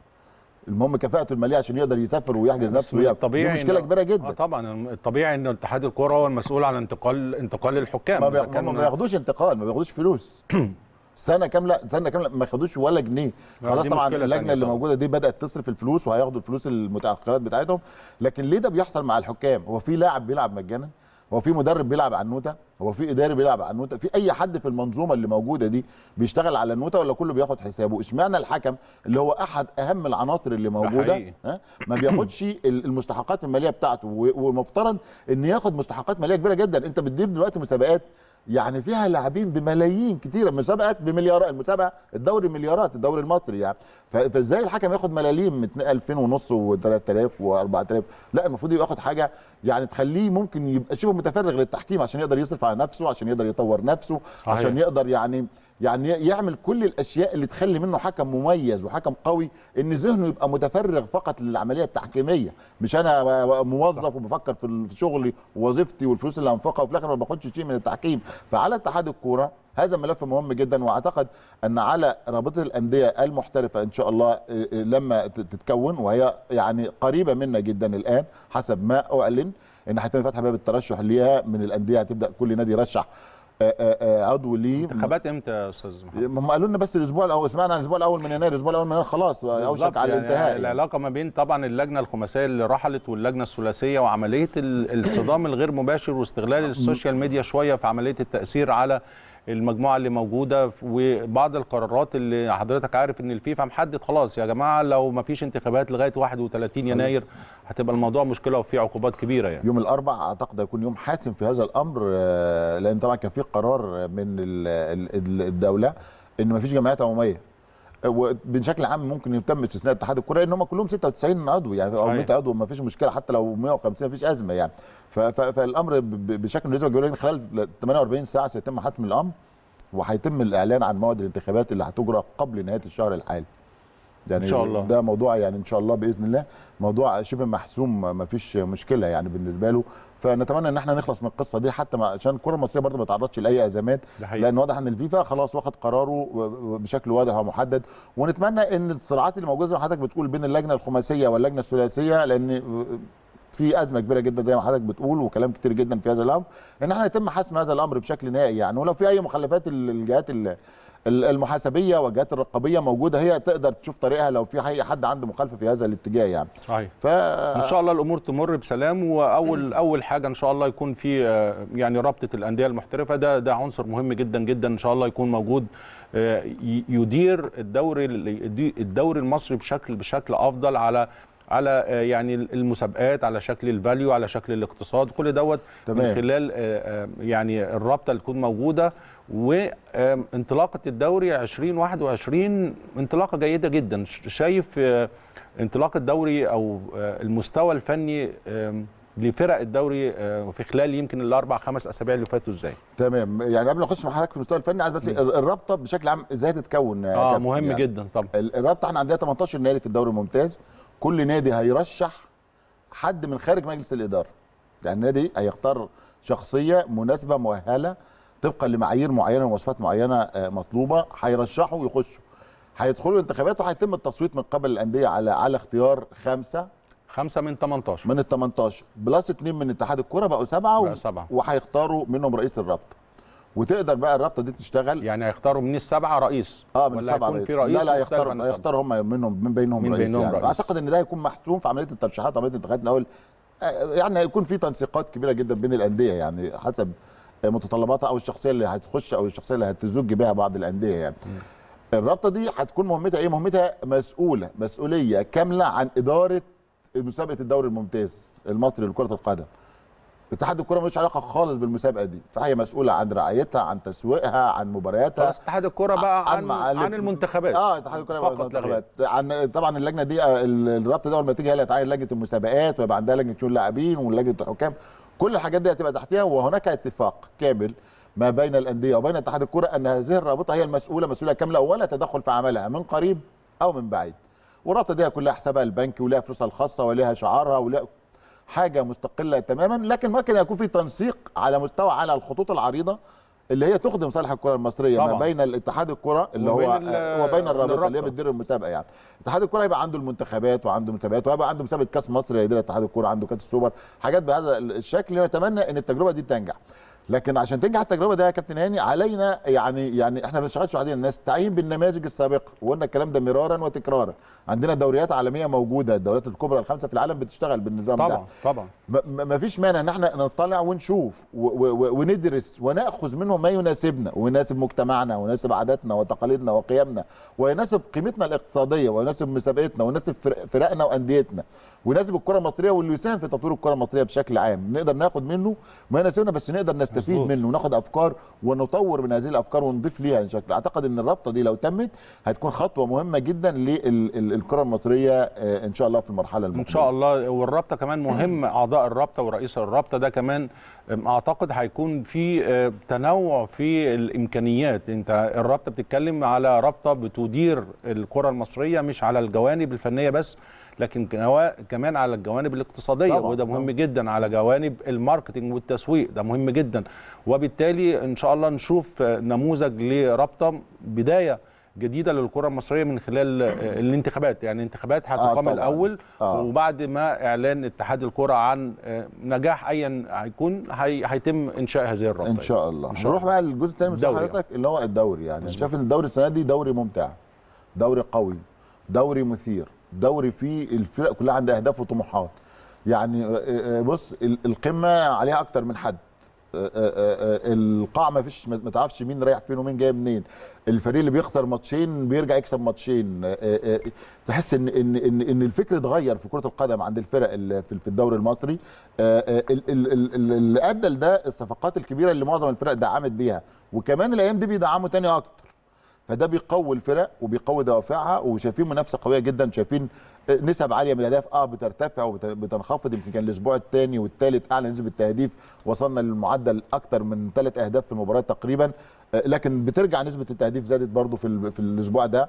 المهم كفاءته الماليه عشان يقدر يسافر ويحجز نفسه ويقف دي مشكله كبيره جدا آه طبعا الطبيعي ان اتحاد الكوره هو المسؤول عن انتقال انتقال الحكام ما, بي... ما بياخدوش انتقال ما بياخدوش فلوس *clears throat* سنه كامله سنه كامله ما ياخدوش ولا جنيه آه، خلاص طبعا اللجنه اللي موجوده دي بدات تصرف الفلوس وهياخدوا الفلوس المتاخرات بتاعتهم لكن ليه ده بيحصل مع الحكام هو في لاعب بيلعب مجانا هو في مدرب بيلعب على النوته هو في اداري بيلعب على النوته في اي حد في المنظومه اللي موجوده دي بيشتغل على النوته ولا كله بياخد حسابه اشمعنى الحكم اللي هو احد اهم العناصر اللي موجوده ها ما بياخدش *coughs* المستحقات الماليه بتاعته ومفترض ان ياخد مستحقات ماليه كبيره جدا انت بتدير دلوقتي مسابقات يعني فيها لاعبين بملايين كتيره مسابقات بمليارات المسابقه الدوري مليارات الدوري المصري يعني فازاي الحكم ياخد ملاليم من 2000 ونص و3000 و4000 لا المفروض ياخد حاجه يعني تخليه ممكن يبقى شبه متفرغ للتحكيم عشان يقدر يصرف على نفسه عشان يقدر يطور نفسه عشان يقدر يعني يعني يعمل كل الاشياء اللي تخلي منه حكم مميز وحكم قوي ان ذهنه يبقى متفرغ فقط للعمليه التحكيميه مش انا موظف وبفكر في شغلي ووظيفتي والفلوس اللي هنفقها وفي الاخر ما باخدش شيء من التحكيم فعلى اتحاد الكوره هذا ملف مهم جدا واعتقد ان على رابطه الانديه المحترفه ان شاء الله آه، آه، لما تتكون وهي يعني قريبه منا جدا الان حسب ما اعلن ان هيتم فتح باب الترشح ليها من الانديه هتبدا كل نادي يرشح آه، آه، آه، عضو ليه انتخابات امتى يا استاذ محمد؟ هم قالوا لنا بس الاسبوع الاول سمعنا عن الاسبوع الاول من يناير الاسبوع الاول من يناير خلاص اوشك على الانتهاء يعني, يعني العلاقه ما بين طبعا اللجنه الخماسيه اللي رحلت واللجنه الثلاثيه وعمليه الصدام الغير مباشر واستغلال السوشيال ميديا شويه في عمليه التاثير على المجموعه اللي موجوده وبعض القرارات اللي حضرتك عارف ان الفيفا محدد خلاص يا جماعه لو ما فيش انتخابات لغايه 31 يناير هتبقى الموضوع مشكله وفي عقوبات كبيره يعني يوم الاربع اعتقد هيكون يوم حاسم في هذا الامر آه، لان طبعا كان في قرار من الدوله ان ما فيش جمعيات عموميه آه، وبشكل عام ممكن يتم استثناء اتحاد الكره لان هم كلهم 96 عضو يعني او 100 عضو ما فيش مشكله حتى لو 150 ما فيش ازمه يعني فالامر بشكل نسبي بيقول لك خلال 48 ساعه سيتم حتم الامر وهيتم الاعلان عن موعد الانتخابات اللي هتجرى قبل نهايه الشهر الحالي يعني ان شاء الله ده موضوع يعني ان شاء الله باذن الله موضوع شبه محسوم ما فيش مشكله يعني بالنسبه له فنتمنى ان احنا نخلص من القصه دي حتى عشان الكره المصريه برضه ما تعرضش لاي ازمات لان واضح ان الفيفا خلاص واخد قراره بشكل واضح ومحدد ونتمنى ان الصراعات اللي موجوده زي ما حضرتك بتقول بين اللجنه الخماسيه واللجنه الثلاثيه لان في ازمه كبيره جدا زي ما حضرتك بتقول وكلام كتير جدا في هذا الامر ان احنا يتم حسم هذا الامر بشكل نهائي يعني ولو في اي مخلفات الجهات المحاسبيه والجهات الرقابيه موجوده هي تقدر تشوف طريقها لو في اي حد عنده مخالفه في هذا الاتجاه يعني صحيح ف... ان شاء الله الامور تمر بسلام واول اول حاجه ان شاء الله يكون في آه، يعني رابطه الانديه المحترفه ده ده عنصر مهم جدا جدا ان شاء الله يكون موجود آه، يدير الدوري الدوري المصري بشكل بشكل افضل على على آه، يعني المسابقات على شكل الفاليو على شكل الاقتصاد كل دوت من خلال آه، آه، يعني الرابطه اللي تكون موجوده وانطلاقه الدوري 2021 انطلاقه جيده جدا شايف انطلاقه الدوري او المستوى الفني لفرق الدوري في خلال يمكن الاربع خمس اسابيع اللي فاتوا ازاي تمام يعني قبل ما اخش مع حضرتك في المستوى الفني عايز بس الرابطه بشكل عام ازاي تتكون اه مهم يعني جدا طبعا الرابطه احنا عندنا 18 نادي في الدوري الممتاز كل نادي هيرشح حد من خارج مجلس الاداره يعني النادي هيختار شخصيه مناسبه مؤهله طبقا لمعايير معينه ومواصفات معينه آه، مطلوبه هيرشحوا ويخشوا هيدخلوا الانتخابات وهيتم التصويت من قبل الانديه على على اختيار خمسه خمسه من 18 من ال 18 بلس اثنين من اتحاد الكوره بقوا سبعه بقوا سبعه وهيختاروا منهم رئيس الرابطه وتقدر بقى الرابطه دي تشتغل يعني هيختاروا من السبعه رئيس اه من السبعه رئيس. في رئيس لا لا يختاروا يختاروا هم منهم من بينهم من رئيس بينهم يعني رئيس. اعتقد ان ده هيكون محسوم في عمليه الترشيحات عمليه الانتخابات الاول آه، يعني هيكون في تنسيقات كبيره جدا بين الانديه يعني حسب متطلباتها او الشخصيه اللي هتخش او الشخصيه اللي هتزج بها بعض الانديه يعني الرابطه دي هتكون مهمتها ايه مهمتها مسؤوله مسؤوليه كامله عن اداره مسابقه الدوري الممتاز المصري لكره القدم اتحاد الكوره ملوش علاقه خالص بالمسابقه دي فهي مسؤوله عن رعايتها عن تسويقها عن مبارياتها اتحاد الكوره بقى عن عن, عن المنتخبات اه اتحاد الكوره فقط المنتخبات عن طبعا اللجنه دي آه، الرابطه دي اول ما تيجي هي اللي هتعين لجنه المسابقات ويبقى عندها لجنه شؤون لاعبين ولجنه الحكام كل الحاجات دي هتبقى تحتها وهناك اتفاق كامل ما بين الانديه وبين اتحاد الكوره ان هذه الرابطه هي المسؤوله مسؤوله كامله ولا تدخل في عملها من قريب او من بعيد والرابطه دي كلها حسابها البنكي ولها فلوسها الخاصه ولها شعارها ولها حاجه مستقله تماما لكن ممكن يكون في تنسيق على مستوى على الخطوط العريضه اللي هي تخدم صالح الكره المصريه طبعا. ما بين الاتحاد الكره اللي هو وبين آه، الرابطه اللي هي بتدير المسابقه يعني اتحاد الكره يبقى عنده المنتخبات وعنده المسابقات ويبقى عنده مسابقه كاس مصر هيديرها اتحاد الكره عنده كاس السوبر حاجات بهذا الشكل نتمنى ان التجربه دي تنجح لكن عشان تنجح التجربه ده يا كابتن هاني علينا يعني يعني احنا ما بنشتغلش علينا الناس تعيين بالنماذج السابقه وقلنا الكلام ده مرارا وتكرارا عندنا دوريات عالميه موجوده الدوريات الكبرى الخمسه في العالم بتشتغل بالنظام طبعا ده طبعا طبعا ما فيش مانع ان احنا نطلع ونشوف وندرس وناخذ منهم ما يناسبنا ويناسب مجتمعنا ويناسب عاداتنا وتقاليدنا وقيمنا ويناسب قيمتنا الاقتصاديه ويناسب مسابقتنا ويناسب فرقنا وانديتنا ويناسب الكره المصريه واللي يساهم في تطوير الكره المصريه بشكل عام نقدر ناخذ منه ما يناسبنا بس نقدر نستفيد مزبوط. منه وناخد افكار ونطور من هذه الافكار ونضيف ليها شكل اعتقد ان الرابطه دي لو تمت هتكون خطوه مهمه جدا للكره المصريه آه، ان شاء الله في المرحله المقبله ان شاء الله والرابطه كمان مهم *clears throat* اعضاء الرابطه ورئيس الرابطه ده كمان آه، اعتقد هيكون في آه، تنوع في الامكانيات انت الرابطه بتتكلم على رابطه بتدير الكره المصريه مش على الجوانب الفنيه بس لكن كمان على الجوانب الاقتصاديه طبعا. وده مهم طبعا. جدا على جوانب الماركتنج والتسويق ده مهم جدا وبالتالي ان شاء الله نشوف نموذج لرابطه بدايه جديده للكره المصريه من خلال الانتخابات يعني انتخابات آه، هتقام آه الاول آه. وبعد ما اعلان اتحاد الكره عن آه، نجاح ايا هيكون هيتم انشاء هذه الرابطه ان شاء الله نروح بقى للجزء الثاني من حضرتك اللي هو الدوري يعني شايف ان الدوري السنه دي دوري ممتع دوري قوي دوري مثير دوري فيه الفرق كلها عندها اهداف وطموحات يعني آه، آه، آه، بص القمه عليها اكتر من حد القاع ما فيش ما تعرفش مين رايح فين ومين جاي منين الفريق اللي بيخسر ماتشين بيرجع يكسب ماتشين تحس ان ان ان, إن الفكر اتغير في كره القدم عند الفرق اللي في الدوري المصري اللي ادى لده الصفقات الكبيره اللي معظم الفرق دعمت بيها وكمان الايام دي بيدعموا تاني اكتر فده بيقوي الفرق وبيقوي دوافعها وشايفين منافسه قويه جدا شايفين نسب عاليه من الاهداف اه بترتفع وبتنخفض يمكن كان الاسبوع الثاني والثالث اعلى نسبه تهديف وصلنا للمعدل اكثر من ثلاث اهداف في المباراه تقريبا آه، لكن بترجع نسبه التهديف زادت برضو في, في الاسبوع ده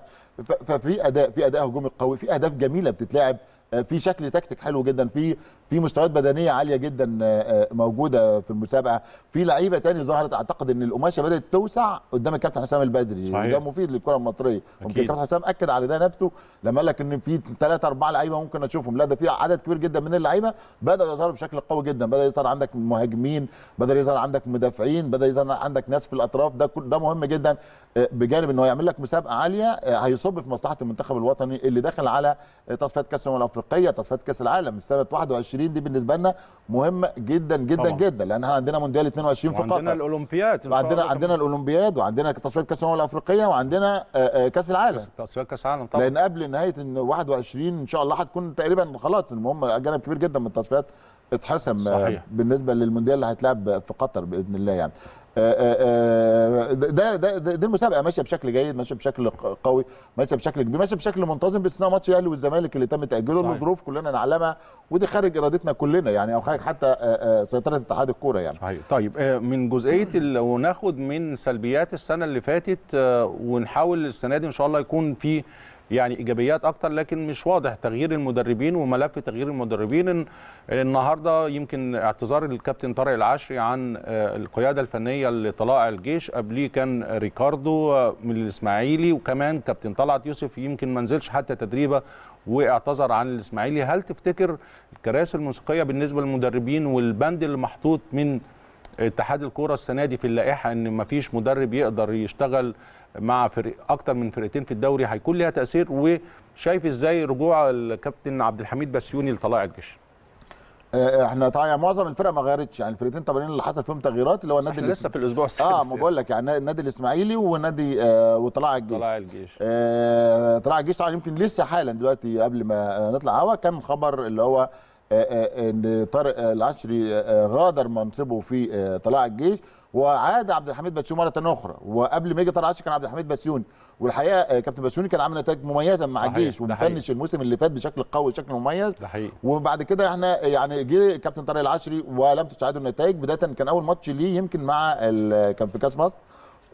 ففي اداء في اداء هجومي قوي في اهداف جميله بتتلعب آه، في شكل تكتيك حلو جدا في في مستويات بدنيه عاليه جدا آه، آه، موجوده في المسابقه في لعيبه تاني ظهرت اعتقد ان القماشه بدات توسع قدام الكابتن حسام البدري وده مفيد للكره المصريه ممكن الكابتن حسام اكد على ده نفسه لما قال لك ان في ثلاثه اربعه لعيبه ممكن اشوفهم لا ده في عدد كبير جدا من اللعيبه بداوا يظهروا بشكل قوي جدا بدا يظهر عندك مهاجمين بدا يظهر عندك مدافعين بدا يظهر عندك ناس في الاطراف ده ده مهم جدا بجانب انه يعمل لك مسابقه عاليه هيصب في مصلحه المنتخب الوطني اللي داخل على تصفيات كاس الامم افريقيه تصفيات كاس العالم السنه 21 دي بالنسبه لنا مهمه جدا جدا طبعا. جدا لان احنا عندنا مونديال 22 في قطر وعندنا الاولمبياد وعندنا عندنا الاولمبياد وعندنا تصفيات كاس الامم الافريقيه وعندنا آه، آه، كاس العالم تصفيات كاس العالم طبعا لان قبل نهايه 21 ان شاء الله هتكون تقريبا خلاص المهم جانب كبير جدا من التصفيات اتحسم آه، صحيح. بالنسبه للمونديال اللي هيتلعب في قطر باذن الله يعني آه، آه، آه، ده ده دي المسابقه ماشيه بشكل جيد ماشيه بشكل قوي ماشيه بشكل كبير ماشيه بشكل منتظم باستثناء ماتش الاهلي والزمالك اللي تم تاجيله الظروف كلنا نعلمها ودي خارج ارادتنا كلنا يعني او خارج حتى سيطره اتحاد الكوره يعني صحيح طيب من جزئيه لو ناخد من سلبيات السنه اللي فاتت ونحاول السنه دي ان شاء الله يكون في يعني ايجابيات اكتر لكن مش واضح تغيير المدربين وملف تغيير المدربين النهارده يمكن اعتذار الكابتن طارق العشري عن آه، القياده الفنيه لطلائع الجيش قبليه كان ريكاردو آه، من الاسماعيلي وكمان كابتن طلعت يوسف يمكن ما نزلش حتى تدريبه واعتذر عن الاسماعيلي هل تفتكر الكراسي الموسيقيه بالنسبه للمدربين والبند اللي محطوط من اتحاد الكوره السنه دي في اللائحه ان ما فيش مدرب يقدر يشتغل مع فريق اكتر من فرقتين في الدوري هيكون ليها تاثير وشايف ازاي رجوع الكابتن عبد الحميد بسيوني لطلائع الجيش آه، آه، احنا طبعا يعني معظم الفرق ما غيرتش يعني الفرقتين طبعا اللي حصل فيهم تغييرات اللي هو النادي لسه الاسم... في الاسبوع السادس اه ما يعني. بقول لك يعني النادي الاسماعيلي ونادي آه وطلائع الجيش طلاع الجيش آه طلائع الجيش طبعا يعني يمكن لسه حالا دلوقتي قبل ما آه، نطلع هوا كان خبر اللي هو آه، آه، ان طارق العشري آه، غادر منصبه في طلاع الجيش وعاد عبد الحميد بسيوني مره اخرى وقبل ما يجي طارق العشري كان عبد الحميد بسيوني والحقيقه كابتن بسيوني كان عامل نتائج مميزه مع صحيح. الجيش ومفنش الموسم اللي فات بشكل قوي بشكل مميز صحيح. وبعد كده احنا يعني جه كابتن طارق العشري ولم تساعده النتائج بدايه كان اول ماتش ليه يمكن مع كان في كاس مصر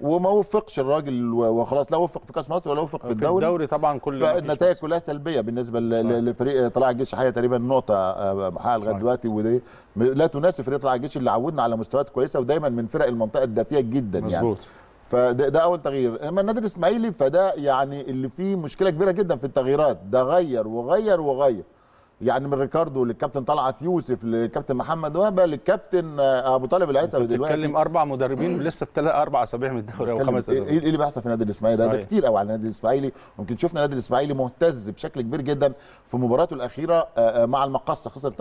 وما وفقش الراجل وخلاص لا وفق في كاس مصر ولا وفق في الدوري الدوري طبعا كل فالنتائج كلها سلبيه بالنسبه لفريق طلع الجيش حاجه تقريبا نقطه محقق آه، لغايه دلوقتي ودي لا تناسب فريق طلع الجيش اللي عودنا على مستويات كويسه ودايما من فرق المنطقه الدافيه جدا مزبوط. يعني فده ده اول تغيير اما النادي الاسماعيلي فده يعني اللي فيه مشكله كبيره جدا في التغييرات ده غير وغير وغير يعني من ريكاردو للكابتن طلعت يوسف للكابتن محمد وهبه للكابتن آه، ابو طالب العيسوي دلوقتي بتتكلم اربع مدربين لسه ثلاث اربع اسابيع من الدوري او خمس اسابيع إيه-, ايه اللي بيحصل في النادي الاسماعيلي ده, ده كتير قوي على النادي الاسماعيلي ممكن شفنا النادي الاسماعيلي مهتز بشكل كبير جدا في مباراته الاخيره آه، آه، مع المقصه خسر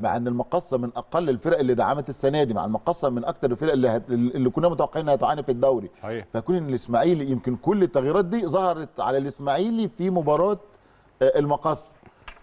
3-1 مع ان المقصه من اقل الفرق اللي دعمت السنه دي مع المقصه من اكثر الفرق اللي هت... اللي كنا متوقعين انها تعاني في الدوري صحيح. فكون الاسماعيلي يمكن كل التغييرات دي ظهرت على الاسماعيلي في مباراه المقصه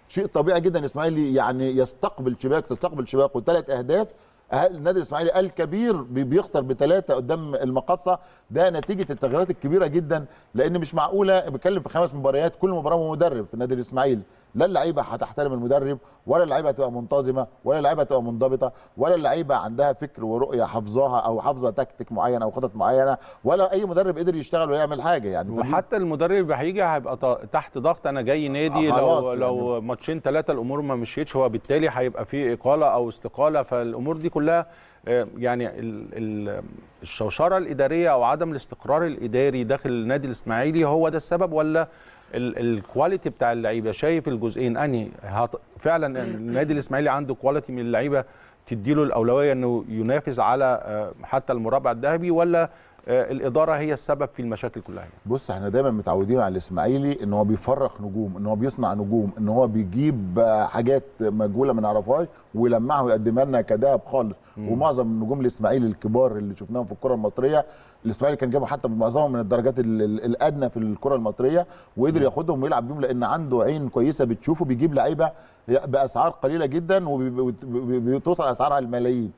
شيء طبيعي جدا اسماعيلي يعني يستقبل شباك تستقبل شباك وثلاث اهداف النادي الاسماعيلي الكبير بيخسر بثلاثه قدام المقصه ده نتيجه التغييرات الكبيره جدا لان مش معقوله بتكلم في خمس مباريات كل مباراه مدرب في النادي الاسماعيلي لا اللعيبه هتحترم المدرب ولا اللعيبه هتبقى منتظمه ولا اللعيبه هتبقى منضبطه ولا اللعيبه عندها فكر ورؤيه حافظاها او حافظه تكتيك معين او خطط معينه ولا اي مدرب قدر يشتغل ويعمل حاجه يعني وحتى المدرب اللي هيجي هيبقى تحت ضغط انا جاي آه، نادي آه، لو يعني لو ماتشين ثلاثه الامور ما مشيتش هو بالتالي هيبقى في اقاله او استقاله فالامور دي كلها آه، يعني الشوشره الاداريه او عدم الاستقرار الاداري داخل النادي الاسماعيلي هو ده السبب ولا الكواليتي بتاع اللعيبه شايف الجزئين انهي فعلا النادي الاسماعيلي عنده كواليتي من اللعيبه تديله الاولويه انه ينافس على آه، حتى المربع الذهبي ولا آه، الاداره هي السبب في المشاكل كلها بص احنا دايما متعودين على الاسماعيلي ان هو بيفرخ نجوم ان هو بيصنع نجوم ان هو بيجيب آه، حاجات مجهوله ما نعرفهاش ويلمعها ويقدمها لنا كدهب خالص مم. ومعظم نجوم الاسماعيلي الكبار اللي شفناهم في الكره المصريه الاسماعيلي كان جابه حتى معظمهم من الدرجات الادنى في الكره المصريه وقدر ياخدهم ويلعب بيهم لان عنده عين كويسه بتشوفه بيجيب لعيبه باسعار قليله جدا وبتوصل اسعارها الملايين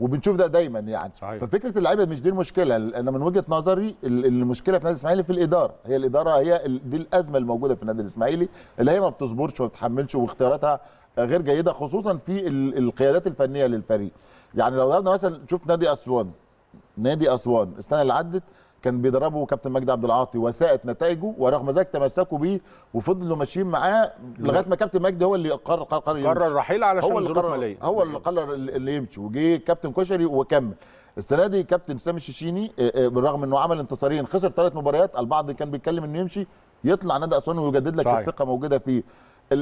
وبنشوف ده دايما يعني صحيح. ففكره اللعيبه مش دي المشكله انا من وجهه نظري المشكله في نادي الاسماعيلي في الاداره هي الاداره هي دي الازمه الموجوده في النادي الاسماعيلي اللي هي ما بتصبرش وما بتتحملش واختياراتها غير جيده خصوصا في القيادات الفنيه للفريق يعني لو مثلا شوف نادي اسوان نادي اسوان السنه اللي عدت كان بيضربه كابتن مجدي عبد العاطي وساءت نتائجه ورغم ذلك تمسكوا بيه وفضلوا ماشيين معاه لغايه ما كابتن مجدي هو اللي قرر قرر, قرر, قرر الرحيل علشان هو اللي مالية. هو اللي قرر اللي يمشي وجه كابتن كشري وكمل السنه دي كابتن سامي الشيشيني آه، آه، بالرغم انه عمل انتصارين خسر ثلاث مباريات البعض كان بيتكلم انه يمشي يطلع نادي اسوان ويجدد لك الثقه موجوده فيه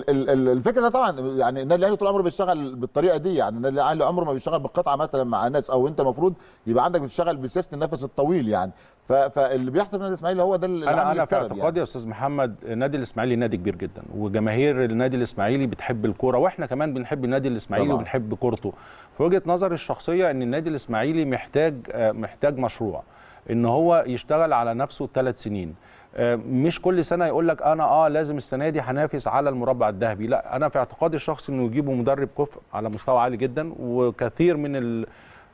الفكره ده طبعا يعني النادي الاهلي طول عمره بيشتغل بالطريقه دي يعني النادي الاهلي عمره ما بيشتغل بالقطعه مثلا مع الناس او انت المفروض يبقى عندك بتشتغل بسياسه النفس الطويل يعني فاللي بيحصل في النادي الاسماعيلي هو ده اللي انا انا في اعتقادي يعني. يا استاذ محمد النادي الاسماعيلي نادي كبير جدا وجماهير النادي الاسماعيلي بتحب الكوره واحنا كمان بنحب النادي الاسماعيلي طبعا. وبنحب كورته في وجهه نظري الشخصيه ان النادي الاسماعيلي محتاج آه، محتاج مشروع ان هو يشتغل على نفسه ثلاث سنين آه، مش كل سنه يقول لك انا اه لازم السنه دي هنافس على المربع الذهبي لا انا في اعتقادي الشخصي انه يجيبوا مدرب كفء على مستوى عالي جدا وكثير من ال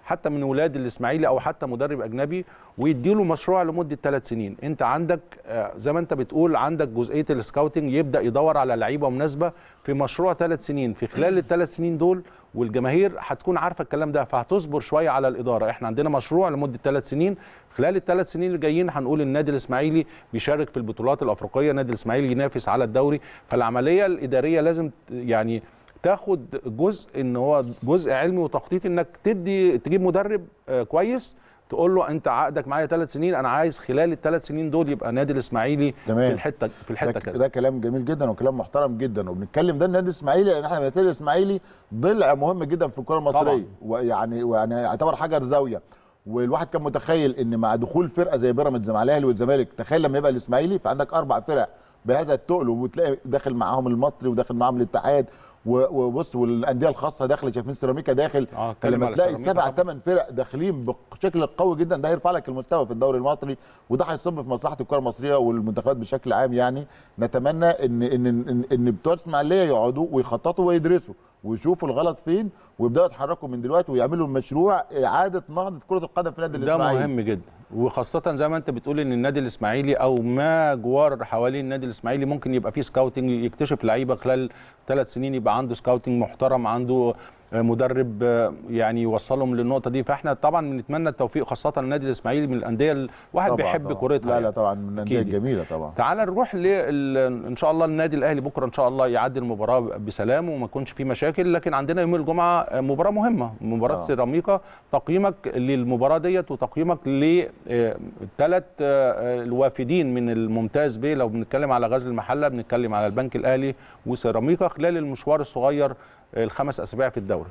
حتى من ولاد الاسماعيلي او حتى مدرب اجنبي ويديله مشروع لمده ثلاث سنين انت عندك آه، زي ما انت بتقول عندك جزئيه السكاوتنج يبدا يدور على لعيبه مناسبه في مشروع ثلاث سنين في خلال الثلاث سنين دول والجماهير هتكون عارفه الكلام ده فهتصبر شويه على الاداره احنا عندنا مشروع لمده ثلاث سنين خلال الثلاث سنين اللي جايين هنقول النادي الاسماعيلي بيشارك في البطولات الافريقيه النادي الاسماعيلي ينافس على الدوري فالعمليه الاداريه لازم يعني تاخد جزء ان هو جزء علمي وتخطيط انك تدي تجيب مدرب آه، كويس تقول له انت عقدك معايا ثلاث سنين انا عايز خلال الثلاث سنين دول يبقى نادي الاسماعيلي في الحته في الحته كده ده كلام جميل جدا وكلام محترم جدا وبنتكلم ده النادي الاسماعيلي لان احنا النادي الاسماعيلي ضلع مهم جدا في الكره المصريه طبعا. ويعني ويعني يعتبر حجر زاويه والواحد كان متخيل ان مع دخول فرقه زي بيراميدز مع الاهلي والزمالك تخيل لما يبقى الاسماعيلي فعندك اربع فرق بهذا التقل وتلاقي داخل معاهم المصري وداخل معاهم الاتحاد وبص والانديه الخاصه داخل شايفين سيراميكا داخل آه لما تلاقي سبع ثمان فرق داخلين بشكل قوي جدا ده هيرفع لك المستوى في الدوري المصري وده هيصب في مصلحه الكره المصريه والمنتخبات بشكل عام يعني نتمنى ان ان ان, إن بتوع الاسماعيليه يقعدوا ويخططوا ويدرسوا ويشوفوا الغلط فين ويبداوا يتحركوا من دلوقتي ويعملوا المشروع اعاده نهضه كره القدم في النادي الاسماعيلي ده مهم جدا وخاصه زي ما انت بتقول ان النادي الاسماعيلي او ما جوار حوالين النادي الاسماعيلي ممكن يبقى فيه سكاوتنج يكتشف لعيبه خلال ثلاث سنين يبقى عنده سكاوتنج محترم عنده مدرب آه، يعني يوصلهم للنقطه دي فاحنا طبعا بنتمنى التوفيق خاصه النادي الاسماعيلي من الانديه الواحد بيحب كورتها لا لا طبعا من الانديه الجميله طبعا تعال نروح ان شاء الله النادي الاهلي بكره ان شاء الله يعدي المباراه بسلام وما يكونش في مشاكل لكن عندنا يوم الجمعه آه، مباراه مهمه مباراه آه. سيراميكا تقييمك للمباراه ديت وتقييمك للثلاث آه، الوافدين من الممتاز ب لو بنتكلم على غزل المحله بنتكلم على البنك الاهلي وسيراميكا خلال المشوار الصغير الخمس اسابيع في الدوري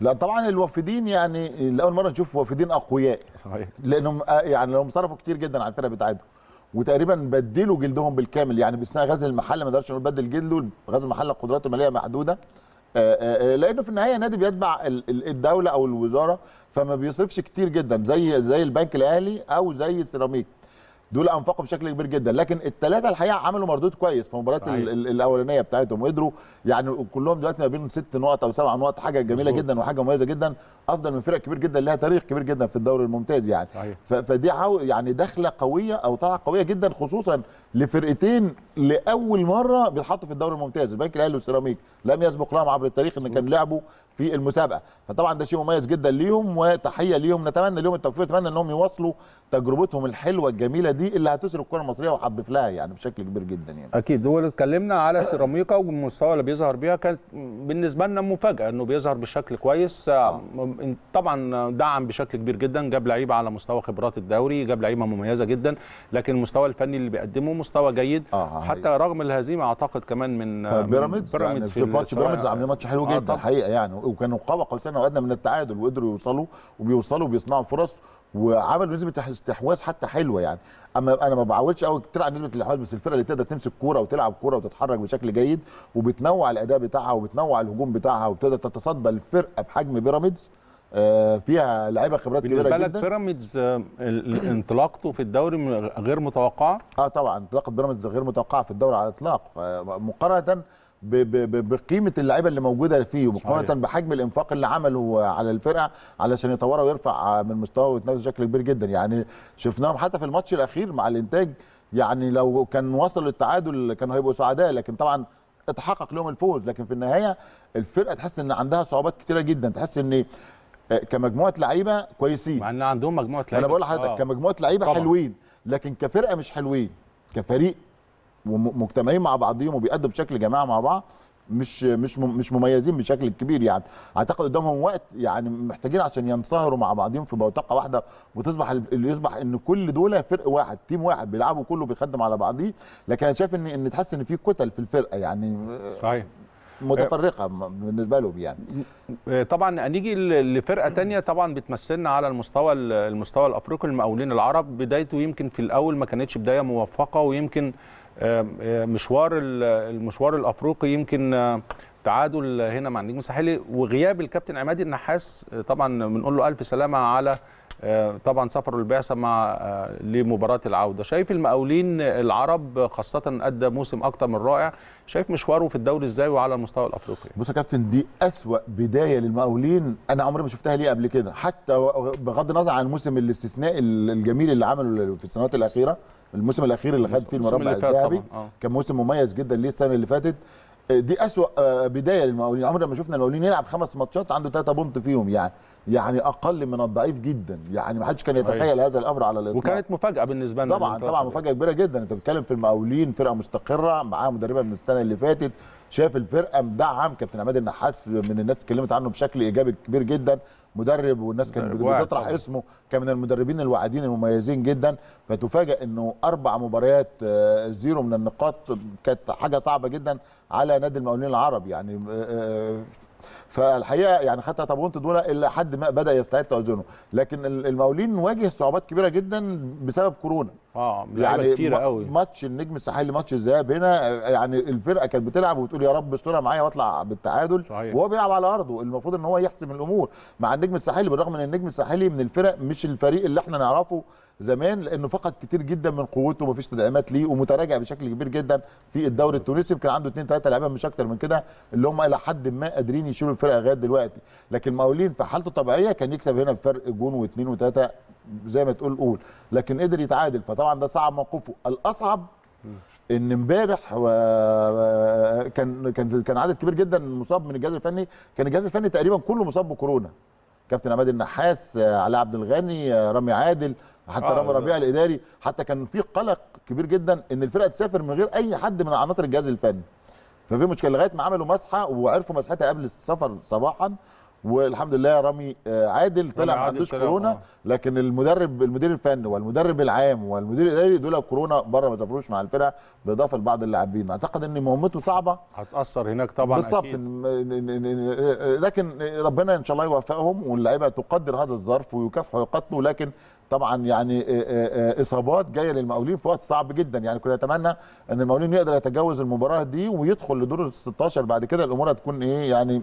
لا طبعا الوافدين يعني لاول مره نشوف وافدين اقوياء صحيح لانهم آه، يعني لهم صرفوا كتير جدا على الفرقه بتاعتهم وتقريبا بدلوا جلدهم بالكامل يعني باستثناء غزل المحله ما نقدرش نقول بدل جلده غزل المحله قدراته الماليه محدوده آه، آه، لانه في النهايه نادي بيتبع الدوله او الوزاره فما بيصرفش كتير جدا زي زي البنك الاهلي او زي سيراميك دول انفقوا بشكل كبير جدا لكن الثلاثه الحقيقه عملوا مردود كويس في المباريات الاولانيه بتاعتهم وقدروا يعني كلهم دلوقتي ما بين ست نقط او سبع نقط حاجه جميله جدا وحاجه مميزه جدا افضل من فرق كبير جدا لها تاريخ كبير جدا في الدوري الممتاز يعني صحيح. فدي يعني دخله قويه او طلعه قويه جدا خصوصا لفرقتين لاول مره بيتحطوا في الدوري الممتاز البنك الاهلي والسيراميك لم يسبق لهم عبر التاريخ ان كان لعبوا في المسابقه فطبعا ده شيء مميز جدا ليهم وتحيه ليهم نتمنى لهم التوفيق نتمنى انهم يواصلوا تجربتهم الحلوه الجميله دي اللي هتسر الكره المصريه وهتضيف لها يعني بشكل كبير جدا يعني اكيد هو اتكلمنا على سيراميكا والمستوى اللي بيظهر بيها كانت بالنسبه لنا مفاجاه انه بيظهر بشكل كويس آه. آه. طبعا دعم بشكل كبير جدا جاب لعيبه على مستوى خبرات الدوري جاب لعيبه مميزه جدا لكن المستوى الفني اللي بيقدمه مستوى جيد آه, آه، حتى هي. رغم الهزيمه اعتقد كمان من بيراميدز آه، بيراميدز يعني في ماتش بيراميدز عاملين ماتش حلو جدا الحقيقه يعني وكانوا قوه قوسين وادنى من التعادل وقدروا يوصلوا وبيوصلوا وبيصنعوا فرص وعملوا نسبه استحواذ حتى حلوه يعني اما انا ما بعولش قوي كتير على نسبه الاستحواذ بس الفرقه اللي تقدر تمسك كوره وتلعب كوره وتتحرك بشكل جيد وبتنوع الاداء بتاعها وبتنوع الهجوم بتاعها وبتقدر تتصدى الفرقه بحجم بيراميدز آه، فيها لعيبه خبرات كبيره جدا بالنسبه بيراميدز آه، انطلاقته في الدوري غير متوقعه؟ اه طبعا انطلاقه بيراميدز غير متوقعه في الدوري على الاطلاق آه، مقارنه بقيمه اللعيبه اللي موجوده فيه مقارنه بحجم الانفاق اللي عمله على الفرقه علشان يطورها ويرفع من مستواه ويتنافس بشكل كبير جدا يعني شفناهم حتى في الماتش الاخير مع الانتاج يعني لو كان وصل للتعادل كانوا هيبقوا سعداء لكن طبعا اتحقق لهم الفوز لكن في النهايه الفرقه تحس ان عندها صعوبات كتيره جدا تحس ان آه، كمجموعه لعيبه كويسين مع ان عندهم مجموعه لعيبه انا بقول لحضرتك آه. كمجموعه لعيبه حلوين لكن كفرقه مش حلوين كفريق ومجتمعين مع بعضهم وبيقدم بشكل جماعي مع بعض مش مش مش مميزين بشكل كبير يعني اعتقد قدامهم وقت يعني محتاجين عشان ينصهروا مع بعضهم في بوتقه واحده وتصبح اللي يصبح ان كل دول فرق واحد تيم واحد بيلعبوا كله بيخدم على بعضيه لكن انا شايف ان ان تحس ان في كتل في الفرقه يعني صحيح متفرقه بالنسبه لهم يعني آه، طبعا نيجي لفرقه تانية طبعا بتمثلنا على المستوى المستوى الافريقي المقاولين العرب بدايته يمكن في الاول ما كانتش بدايه موفقه ويمكن مشوار المشوار الافريقي يمكن تعادل هنا مع النجم الساحلي وغياب الكابتن عماد النحاس طبعا بنقول له الف سلامه على آه، طبعا سفر البعثه مع آه، لمباراه العوده شايف المقاولين العرب خاصه ادى موسم اكتر من رائع شايف مشواره في الدوري ازاي وعلى المستوى الافريقي بص يا كابتن دي اسوا بدايه للمقاولين انا عمري ما شفتها ليه قبل كده حتى بغض النظر عن الموسم الاستثنائي الجميل اللي عمله في السنوات الاخيره الموسم الاخير اللي خد فيه المربع الذهبي آه. كان موسم مميز جدا ليه السنه اللي فاتت دي اسوا آه، بدايه للمقاولين عمرنا ما شفنا المقاولين يلعب خمس ماتشات عنده ثلاثه بونت فيهم يعني يعني اقل من الضعيف جدا يعني ما حدش كان يتخيل هذا الامر على الاطلاق وكانت مفاجاه بالنسبه لنا طبعا طبعا مفاجاه كبيره جدا انت بتتكلم في المقاولين فرقه مستقره معاها مدربه من السنه اللي فاتت شاف الفرقه مدعم كابتن عماد النحاس من الناس اتكلمت عنه بشكل ايجابي كبير جدا مدرب والناس كانت بتطرح اسمه كان من المدربين الواعدين المميزين جدا فتفاجئ انه اربع مباريات آه، زيرو من النقاط كانت حاجه صعبه جدا على نادي المقاولين العرب يعني آه، آه، فالحقيقه يعني حتى طابونت دول الا حد ما بدا يستعيد توازنه لكن المقاولين واجه صعوبات كبيره جدا بسبب كورونا اه يعني كتيرة قوي ماتش النجم الساحلي ماتش الذهاب هنا آه، يعني الفرقه كانت بتلعب وبتقول يا رب استرها معايا واطلع بالتعادل صحيح. وهو بيلعب على ارضه المفروض ان هو يحسم الامور مع النجم الساحلي بالرغم ان النجم الساحلي من الفرق مش الفريق اللي احنا نعرفه زمان لانه فقد كتير جدا من قوته ومفيش تدعيمات ليه ومتراجع بشكل كبير جدا في الدوري التونسي يمكن عنده اثنين ثلاثه لعيبه مش اكتر من كده اللي هم الى حد ما قادرين يشيلوا الفرقه لغايه دلوقتي لكن مقاولين في حالته الطبيعيه كان يكسب هنا بفرق جون واثنين وثلاثه زي ما تقول قول لكن قدر يتعادل فطبعا طبعا ده صعب موقفه الاصعب ان امبارح كان كان كان عدد كبير جدا مصاب من الجهاز الفني كان الجهاز الفني تقريبا كله مصاب بكورونا كابتن عماد النحاس علاء عبد الغني رامي عادل حتى آه رامي ربيع الاداري حتى كان في قلق كبير جدا ان الفرقه تسافر من غير اي حد من عناصر الجهاز الفني ففي مشكله لغايه ما عملوا مسحه وعرفوا مسحتها قبل السفر صباحا والحمد لله رامي آه، عادل طلع ما عندوش كورونا آه. لكن المدرب المدير الفني والمدرب العام والمدير الاداري دول كورونا بره ما سافروش مع الفرقه بالاضافه لبعض اللاعبين اعتقد ان مهمته صعبه هتاثر هناك طبعا بالضبط لكن ربنا ان شاء الله يوفقهم واللعيبه تقدر هذا الظرف ويكافحوا ويقاتلوا لكن طبعا يعني آه، اصابات جايه للمقاولين في وقت صعب جدا يعني كنا نتمنى ان المقاولين يقدر يتجاوز المباراه دي ويدخل لدور ال 16 بعد كده الامور هتكون ايه يعني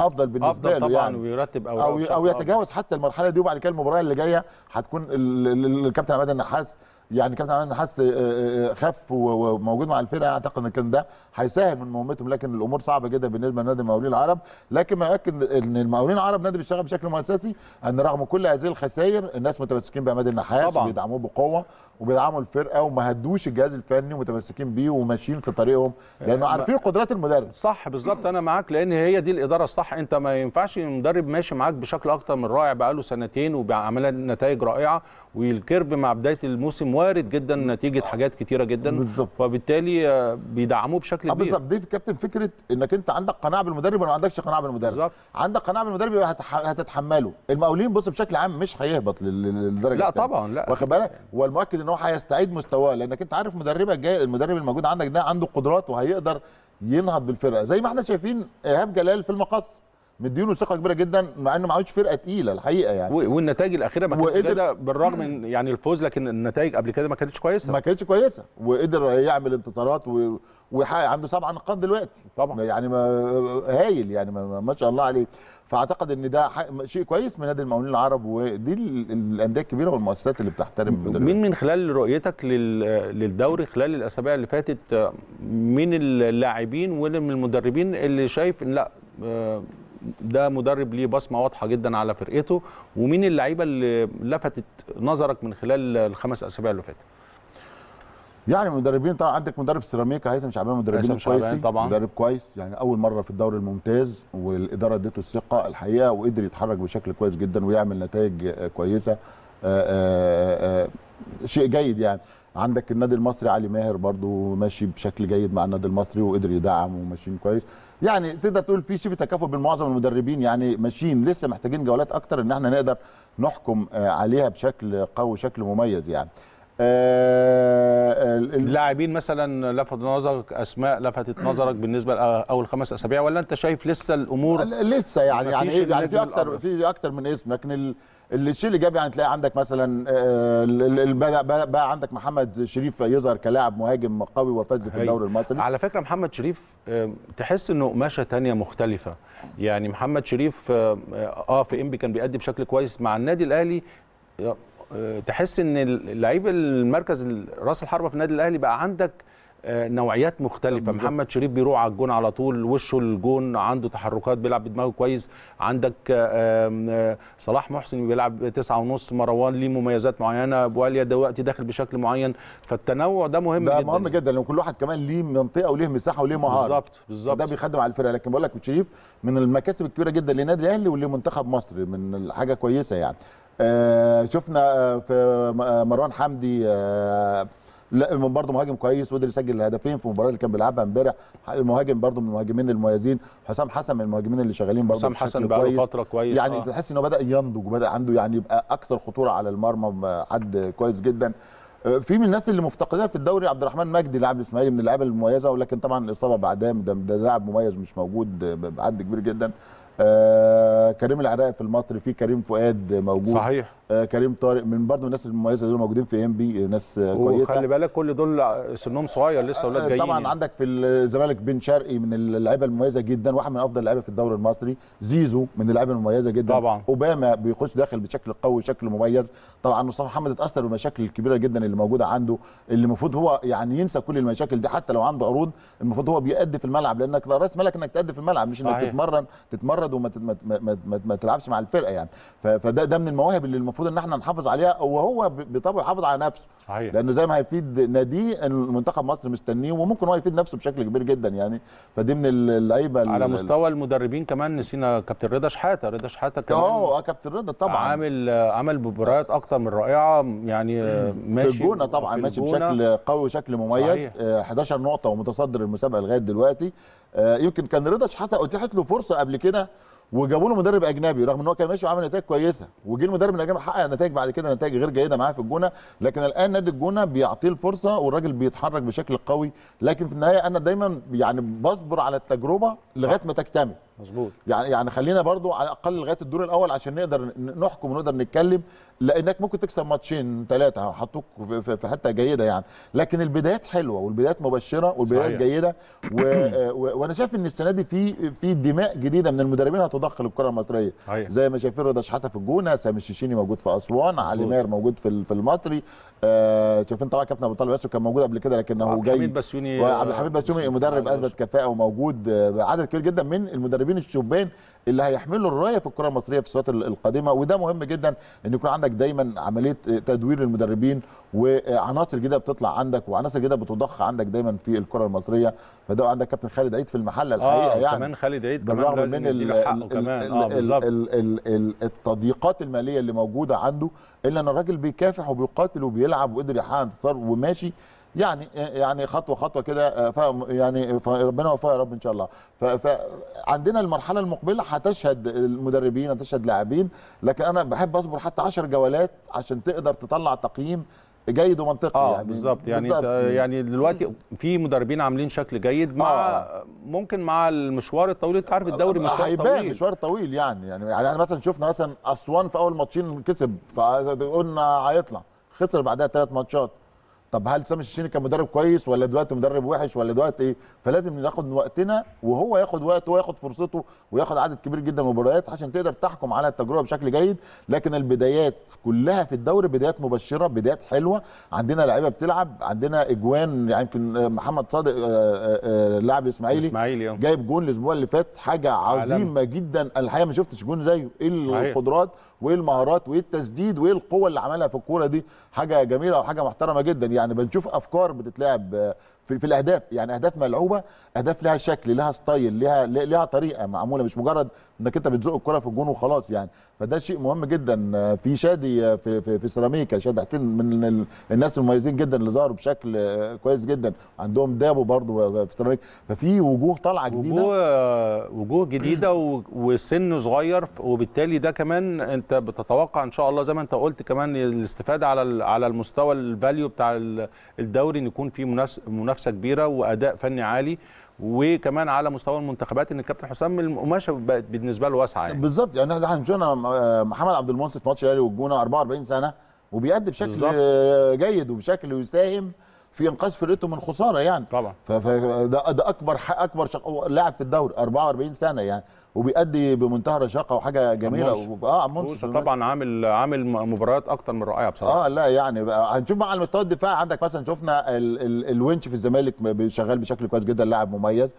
افضل بالنسبه أفضل له طبعا يعني ويرتب او او, أو يتجاوز حتى المرحله دي وبعد كده المباراه اللي جايه هتكون الكابتن عماد النحاس يعني كابتن عماد النحاس آه، آه، آه، خف وموجود مع الفرقه اعتقد ان كان ده هيسهل من مهمتهم لكن الامور صعبه جدا بالنسبه لنادي المقاولين العرب لكن ما يؤكد ان المقاولين العرب نادي بيشتغل بشكل مؤسسي ان رغم كل هذه الخسائر الناس متمسكين بعماد النحاس وبيدعموه بقوه وبيدعموا الفرقه وما هدوش الجهاز الفني ومتمسكين بيه وماشيين في طريقهم لانه عارفين قدرات المدرب صح بالظبط انا معاك لان هي دي الاداره الصح انت ما ينفعش المدرب ماشي معاك بشكل اكتر من رائع بقاله سنتين وبيعمل نتائج رائعه والكيرف مع بدايه الموسم وارد جدا نتيجه حاجات كتيره جدا بالظبط وبالتالي بيدعموه بشكل آه، كبير بالظبط دي كابتن فكره انك انت عندك قناعه بالمدرب ولا ما عندكش قناعه بالمدرب بالظبط عندك قناعه بالمدرب هتتحمله المقاولين بص بشكل عام مش هيهبط للدرجه لا التانية. طبعا لا واخد بالك والمؤكد ان هو هيستعيد مستواه لانك انت عارف مدربك جاي المدرب الموجود عندك ده عنده قدرات وهيقدر ينهض بالفرقه زي ما احنا شايفين ايهاب جلال في المقص مديله ثقه كبيره جدا مع انه ما عملش فرقه تقيله الحقيقه يعني والنتائج الاخيره ما كانتش وقدر... بالرغم من يعني الفوز لكن النتائج قبل كده ما كانتش كويسه ما كانتش كويسه وقدر يعمل انتصارات و... وحقق عنده سبع نقاط دلوقتي طبعا يعني ما هايل يعني ما, ما شاء الله عليه فاعتقد ان ده شيء كويس من نادي المقاولين العرب ودي الانديه الكبيره والمؤسسات اللي بتحترم دلوقتي. مين من خلال رؤيتك لل... للدوري خلال الاسابيع اللي فاتت آه، من اللاعبين ومن المدربين اللي شايف ان لا آه، ده مدرب ليه بصمه واضحه جدا على فرقته ومين اللعيبه اللي لفتت نظرك من خلال الخمس اسابيع اللي فاتت يعني مدربين طبعا عندك مدرب سيراميكا هيثم شعبان مدربين كويس طبعا مدرب كويس يعني اول مره في الدوري الممتاز والاداره اديته الثقه الحقيقه وقدر يتحرك بشكل كويس جدا ويعمل نتائج آه، كويسه آآ آه، آآ آه، شيء جيد يعني عندك النادي المصري علي ماهر برضو ماشي بشكل جيد مع النادي المصري وقدر يدعم وماشيين كويس يعني تقدر تقول في شبه تكافؤ بين معظم المدربين يعني ماشيين لسه محتاجين جولات اكتر ان احنا نقدر نحكم آه، عليها بشكل قوي شكل مميز يعني آه، اللاعبين مثلا لفت نظرك اسماء لفتت نظرك بالنسبه لاول خمس اسابيع ولا انت شايف لسه الامور لسه يعني يعني ايه يعني في اكتر في اكتر من اسم لكن اللي تشيل يعني تلاقي عندك مثلا آه، بقى عندك محمد شريف يظهر كلاعب مهاجم قوي وفاز في الدوري المصري على فكره محمد شريف تحس انه قماشه ثانيه مختلفه يعني محمد شريف اه في انبي كان بيأدي بشكل كويس مع النادي الاهلي آه، آه، تحس ان اللعيب المركز راس الحربه في النادي الاهلي بقى عندك آه، نوعيات مختلفه محمد شريف بيروح على الجون على طول وشه الجون عنده تحركات بيلعب بدماغه كويس عندك آه، صلاح محسن بيلعب تسعة ونص مروان ليه مميزات معينه ابو علي دلوقتي داخل بشكل معين فالتنوع ده مهم ده جدا ده مهم جدا لان كل واحد كمان ليه منطقه وليه مساحه وليه مهاره بالظبط بالظبط ده بيخدم على الفرقه لكن بقول لك شريف من المكاسب الكبيره جدا للنادي الاهلي ولمنتخب مصر من حاجه كويسه يعني آه، شفنا آه، في آه، مروان حمدي لا برضه مهاجم كويس وقدر يسجل هدفين في المباراه اللي كان بيلعبها امبارح المهاجم برضه من المهاجمين المميزين حسام حسن من المهاجمين اللي شغالين برضه حسام حسن بقى كويس. فتره كويس يعني آه. تحس انه بدا ينضج وبدا عنده يعني يبقى اكثر خطوره على المرمى حد كويس جدا في من الناس اللي مفتقدها في الدوري عبد الرحمن مجدي لاعب الاسماعيلي من اللعيبه المميزه ولكن طبعا الاصابه بعدها ده لاعب مميز مش موجود بعد كبير جدا آه كريم العراقي في المصري في كريم فؤاد موجود صحيح آه كريم طارق من برضه الناس المميزه دول موجودين في ام بي ناس كويسه وخلي بالك كل دول سنهم صغير لسه اولاد آه جايين طبعا يعني. عندك في الزمالك بن شرقي من اللعيبه المميزه جدا واحد من افضل اللعيبه في الدوري المصري زيزو من اللعيبه المميزه جدا طبعا اوباما بيخش داخل بشكل قوي شكل مميز طبعا مصطفى محمد اتاثر بالمشاكل الكبيره جدا اللي موجوده عنده اللي المفروض هو يعني ينسى كل المشاكل دي حتى لو عنده عروض المفروض هو بيأدي في الملعب لانك راس مالك انك تأدي في الملعب مش انك تتمرن تتمرن تتمرد وما ما ما ما, تلعبش مع الفرقه يعني فده ده من المواهب اللي المفروض ان احنا نحافظ عليها وهو بطبعه يحافظ على نفسه صحيح. لانه زي ما هيفيد ناديه المنتخب مصر مستنيه وممكن هو يفيد نفسه بشكل كبير جدا يعني فدي من اللعيبه على مستوى المدربين كمان نسينا كابتن رضا شحاته رضا شحاته كمان اه كابتن رضا طبعا عامل عمل مباريات اكتر من رائعه يعني ماشي في الجونه طبعا ماشي بشكل قوي وشكل مميز صحيح. 11 آه، نقطه ومتصدر المسابقه لغايه دلوقتي آه، يمكن كان رضا شحاته اتيحت له فرصه قبل كده وجابوا له مدرب اجنبي رغم ان هو كان ماشي وعمل نتائج كويسه وجه المدرب الاجنبي حقق نتائج بعد كده نتائج غير جيده معاه في الجونه لكن الان نادي الجونه بيعطيه الفرصه والراجل بيتحرك بشكل قوي لكن في النهايه انا دايما يعني بصبر على التجربه لغايه ما تكتمل مظبوط يعني يعني خلينا برضو على الاقل لغايه الدور الاول عشان نقدر نحكم ونقدر نتكلم لانك ممكن تكسب ماتشين ثلاثه حطوك في حته جيده يعني لكن البدايات حلوه والبدايات مبشره والبدايات صحيح. جيده و... *clears throat* و... وانا شايف ان السنه دي في في دماء جديده من المدربين هتضخ الكره المصريه صحيح. زي ما شايفين رضا شحاته في الجونه سامي الشيشيني موجود في اسوان علي ماهر موجود في في المطري آه شايفين طبعا كابتن ابو طالب ياسر كان موجود قبل كده لكنه جاي عبد الحميد بسيوني عبد الحميد بسيوني آه، مدرب اثبت كفاءه وموجود آه، عدد كبير جدا من المدربين المدربين الشبان اللي هيحملوا الرايه في الكره المصريه في السنوات القادمه وده مهم جدا ان يكون عندك دايما عمليه تدوير المدربين وعناصر جديده بتطلع عندك وعناصر جديده بتضخ عندك دايما في الكره المصريه فده عندك كابتن خالد عيد في المحله آه، الحقيقه آه يعني كمان خالد عيد بالرغم كمان من آه، الـ الـ الـ الـ التضييقات الماليه اللي موجوده عنده الا ان الراجل بيكافح وبيقاتل وبيلعب وقدر يحقق انتصار وماشي يعني يعني خطوه خطوه كده آه، يعني ربنا يوفقها يا رب ان شاء الله فعندنا المرحله المقبله هتشهد المدربين هتشهد لاعبين لكن انا بحب اصبر حتى 10 جولات عشان تقدر تطلع تقييم جيد ومنطقي آه يعني بالظبط يعني بالزبط. يعني دلوقتي في مدربين عاملين شكل جيد مع آه. ممكن مع المشوار الطويل انت عارف الدوري مشوار طويل هيبان مشوار طويل يعني يعني يعني مثلا شفنا مثلا اسوان في اول ماتشين كسب فقلنا هيطلع خسر بعدها ثلاث ماتشات طب هل سامي الشيشيني كان مدرب كويس ولا دلوقتي مدرب وحش ولا دلوقتي ايه فلازم ناخد وقتنا وهو ياخد وقته وياخد فرصته وياخد عدد كبير جدا من المباريات عشان تقدر تحكم على التجربه بشكل جيد لكن البدايات كلها في الدوري بدايات مبشره بدايات حلوه عندنا لعيبه بتلعب عندنا اجوان يعني يمكن محمد صادق آه، آه، آه، لاعب اسماعيلي اه جايب جون الاسبوع اللي فات حاجه عظيمه عالم. جدا الحقيقه ما شفتش جون زيه ايه القدرات وايه المهارات وايه التسديد وايه القوه اللي عملها في الكوره دي حاجه جميله وحاجه محترمه جدا يعني بنشوف افكار بتتلعب آه، في, في الاهداف يعني اهداف ملعوبه اهداف لها شكل لها ستايل لها لها طريقه معموله مش مجرد انك انت بتزق الكره في الجون وخلاص يعني فده شيء مهم جدا في شادي في في, في سيراميكا شادي حتين من الناس المميزين جدا اللي ظهروا بشكل آه، كويس جدا عندهم دابو برضو في سيراميكا ففي وجوه طالعه جديده وجوه وجوه جديده وسن صغير وبالتالي ده كمان انت بتتوقع ان شاء الله زي ما انت قلت كمان الاستفاده على على المستوى الفاليو بتاع الدوري ان يكون في منافسه كبيره واداء فني عالي وكمان على مستوى المنتخبات ان الكابتن حسام القماشه بقت بالنسبه له واسعه يعني. بالظبط يعني احنا شفنا آه، محمد عبد المنصف في ماتش الاهلي والجونه 44 سنه وبيأدي بشكل بالزبط. آه، جيد وبشكل يساهم في انقاذ فرقته من خساره يعني طبعا فده ده اكبر اكبر شق... لاعب في الدوري 44 سنه يعني وبيأدي بمنتهى الرشاقه وحاجه جميله و... اه عموس طبعا عامل عامل مباريات اكتر من رائعه بصراحه اه لا يعني هنشوف بقى على المستوى الدفاع عندك مثلا شفنا ال... ال... الونش في الزمالك شغال بشكل كويس جدا لاعب مميز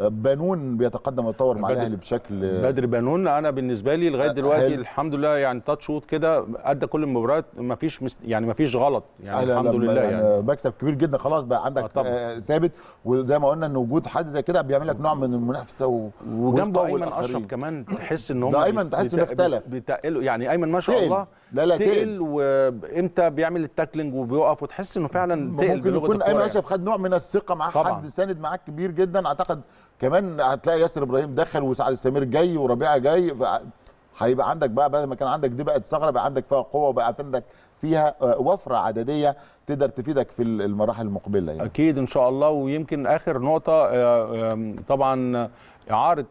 بانون بيتقدم ويتطور مع الاهلي بشكل بدر بانون انا بالنسبه لي لغايه أه، دلوقتي الحمد لله يعني تاتش ووت كده ادى كل المباريات ما فيش يعني ما فيش غلط يعني الحمد لله يعني. يعني مكتب كبير جدا خلاص بقى عندك آه،, آه ثابت وزي ما قلنا ان وجود حد زي كده بيعمل لك نوع من المنافسه و... وجنبه ايمن اشرف كمان تحس ان هم ده ايمن تحس انه اختلف بتقله يعني ايمن ما شاء الله لا لا تقل وامتى بيعمل التاكلينج وبيقف وتحس انه فعلا تقل ممكن يكون ايمن يعني. اشرف خد نوع من الثقه مع طبعًا. حد ساند معاك كبير جدا اعتقد كمان هتلاقي ياسر ابراهيم دخل وسعد السمير جاي وربيعه جاي هيبقى عندك بقى بدل ما كان عندك دي بقت ثغره بقى عندك فيها قوه بقى عندك فيها آه، وفره عدديه تقدر تفيدك في المراحل المقبله يعني. اكيد ان شاء الله ويمكن اخر نقطه آه، طبعا آه، اعاره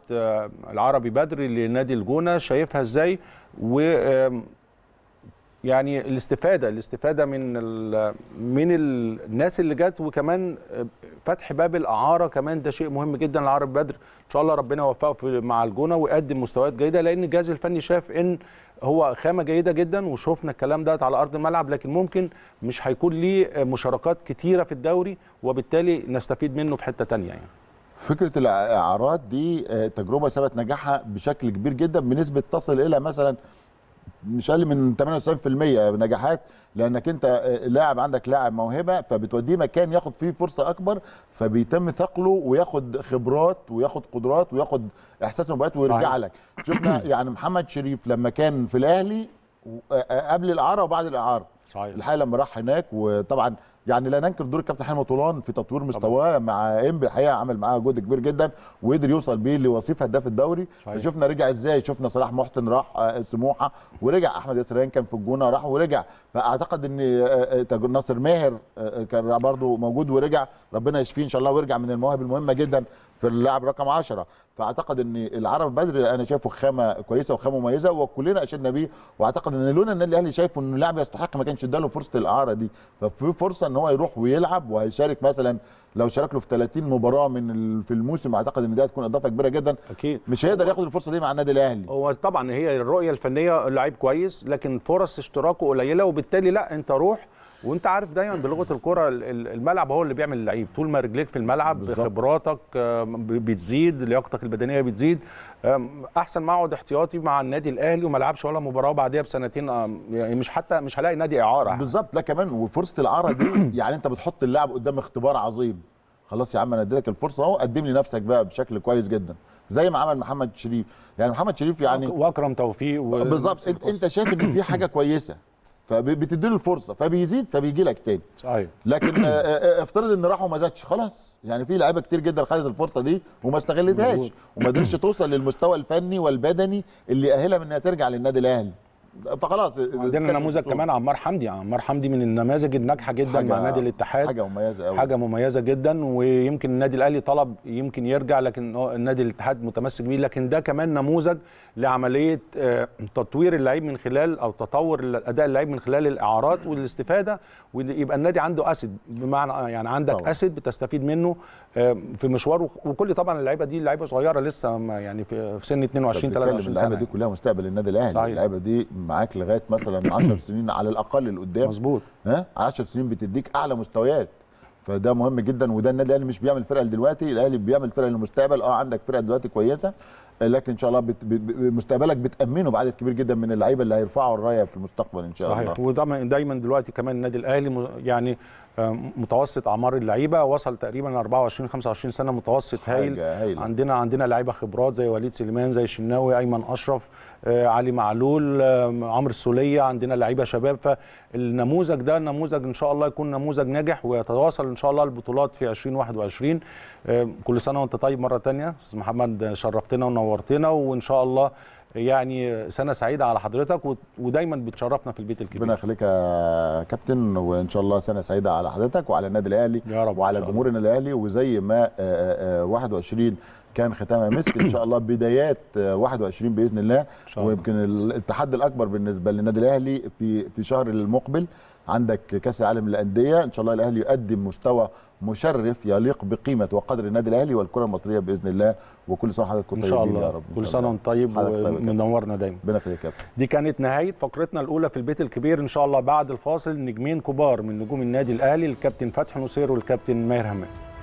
العربي بدري لنادي الجونه شايفها ازاي و يعني الاستفاده الاستفاده من من الناس اللي جت وكمان فتح باب الاعاره كمان ده شيء مهم جدا لعرب بدر ان شاء الله ربنا يوفقه مع الجونه ويقدم مستويات جيده لان الجهاز الفني شاف ان هو خامه جيده جدا وشوفنا الكلام ده على ارض الملعب لكن ممكن مش هيكون ليه مشاركات كتيره في الدوري وبالتالي نستفيد منه في حته ثانيه يعني فكره الاعارات دي آه، تجربه ثبت نجاحها بشكل كبير جدا بنسبه تصل الى مثلا مش اقل من 98% نجاحات لانك انت آه، لاعب عندك لاعب موهبه فبتوديه مكان ياخد فيه فرصه اكبر فبيتم ثقله وياخد خبرات وياخد قدرات وياخد احساس مباريات ويرجع لك شفنا *clears throat* يعني محمد شريف لما كان في الاهلي آه، آه، قبل الاعاره وبعد الاعاره صحيح الحقيقه لما راح هناك وطبعا يعني لا ننكر دور الكابتن حلمي طولان في تطوير مستواه مع انبي الحقيقه عمل معاه جهد كبير جدا وقدر يوصل بيه لوصيف هداف الدوري شفنا رجع ازاي شفنا صلاح محسن راح آه، سموحه ورجع احمد ياسر كان في الجونه راح ورجع فاعتقد ان آه، آه، ناصر ماهر كان برضه موجود ورجع ربنا يشفيه ان شاء الله ويرجع من المواهب المهمه جدا في اللاعب رقم 10 فاعتقد ان العرب بدري انا شايفه خامه كويسه وخامه مميزه وكلنا اشدنا بيه واعتقد ان لولا ان الاهلي شايفه ان اللاعب يستحق ما كانش اداله فرصه الاعاره دي ففي فرصه ان هو يروح ويلعب وهيشارك مثلا لو شارك له في 30 مباراه من في الموسم اعتقد ان دي هتكون اضافه كبيره جدا اكيد مش هيقدر ياخد الفرصه دي مع النادي الاهلي هو طبعا هي الرؤيه الفنيه لعيب كويس لكن فرص اشتراكه قليله وبالتالي لا انت روح وانت عارف دايما بلغه الكره الملعب هو اللي بيعمل اللعيب طول ما رجليك في الملعب بالزبط. خبراتك آه، بتزيد لياقتك البدنيه بتزيد احسن ما اقعد احتياطي مع النادي الاهلي وما العبش ولا مباراه وبعديها بسنتين يعني مش حتى مش هلاقي نادي اعاره يعني. بالظبط لا كمان وفرصه الاعاره دي *coughs* يعني انت بتحط اللاعب قدام اختبار عظيم خلاص يا عم انا اديتك الفرصه اهو قدم لي نفسك بقى بشكل كويس جدا زي ما عمل محمد شريف يعني محمد شريف يعني واكرم توفيق و... بالظبط انت, انت شايف ان في حاجه كويسه فبتدي له الفرصه فبيزيد فبيجي لك تاني صحيح لكن آه، آه، آه، افترض ان راح وما زادش خلاص يعني في لعيبه كتير جدا خدت الفرصه دي وما استغلتهاش وما قدرتش توصل للمستوى الفني والبدني اللي يأهلها من انها ترجع للنادي الاهلي فخلاص عندنا نموذج كمان عمار حمدي عمار حمدي من النماذج الناجحه جدا مع نادي الاتحاد حاجه مميزه قوي حاجه مميزه جدا ويمكن النادي الاهلي طلب يمكن يرجع لكن النادي الاتحاد متمسك بيه لكن ده كمان نموذج لعمليه آه، تطوير اللعيب من خلال او تطور اداء اللعيب من خلال الاعارات والاستفاده ويبقى النادي عنده اسد بمعنى آه، يعني عندك اسد بتستفيد منه آه، في مشواره وكل طبعا اللعيبه دي لعيبه صغيره لسه يعني في سن 22 23 سنه اللعيبه دي كلها مستقبل النادي الاهلي اللعيبه دي معاك لغايه مثلا 10 سنين على الاقل لقدام مظبوط ها 10 سنين بتديك اعلى مستويات فده مهم جدا وده النادي الاهلي مش بيعمل فرقه دلوقتي الاهلي بيعمل فرقه للمستقبل اه عندك فرقه دلوقتي كويسه لكن ان شاء الله بت... مستقبلك بتامنه بعدد كبير جدا من اللعيبه اللي هيرفعوا الرايه في المستقبل ان شاء صحيح. الله صحيح ودايما دلوقتي كمان النادي الاهلي يعني آه، متوسط اعمار اللعيبه وصل تقريبا 24 25 سنه متوسط هايل, عندنا عندنا لعيبه خبرات زي وليد سليمان زي الشناوي ايمن اشرف آه، علي معلول آه، عمرو السوليه عندنا لعيبه شباب فالنموذج ده نموذج ان شاء الله يكون نموذج ناجح ويتواصل ان شاء الله البطولات في 2021 كل سنه وانت طيب مره ثانيه استاذ محمد شرفتنا ونورتنا وان شاء الله يعني سنه سعيده على حضرتك ودايما بتشرفنا في البيت الكبير ربنا يخليك يا كابتن وان شاء الله سنه سعيده على حضرتك وعلى النادي الاهلي يا رب وعلى جمهور النادي الاهلي وزي ما 21 آه، آه، آه، كان ختامها مسك ان شاء الله بدايات 21 باذن الله ويمكن التحدي الاكبر بالنسبه للنادي الاهلي في في شهر المقبل عندك كاس العالم للانديه ان شاء الله الاهلي يقدم مستوى مشرف يليق بقيمه وقدر النادي الاهلي والكره المصريه باذن الله وكل سنه وحضرتك طيبين يا رب كل سنه وانت طيب, طيب ومنورنا دايما يخليك يا كابتن دي كانت نهايه فقرتنا الاولى في البيت الكبير ان شاء الله بعد الفاصل نجمين كبار من نجوم النادي الاهلي الكابتن فتحي نصير والكابتن ماهر همام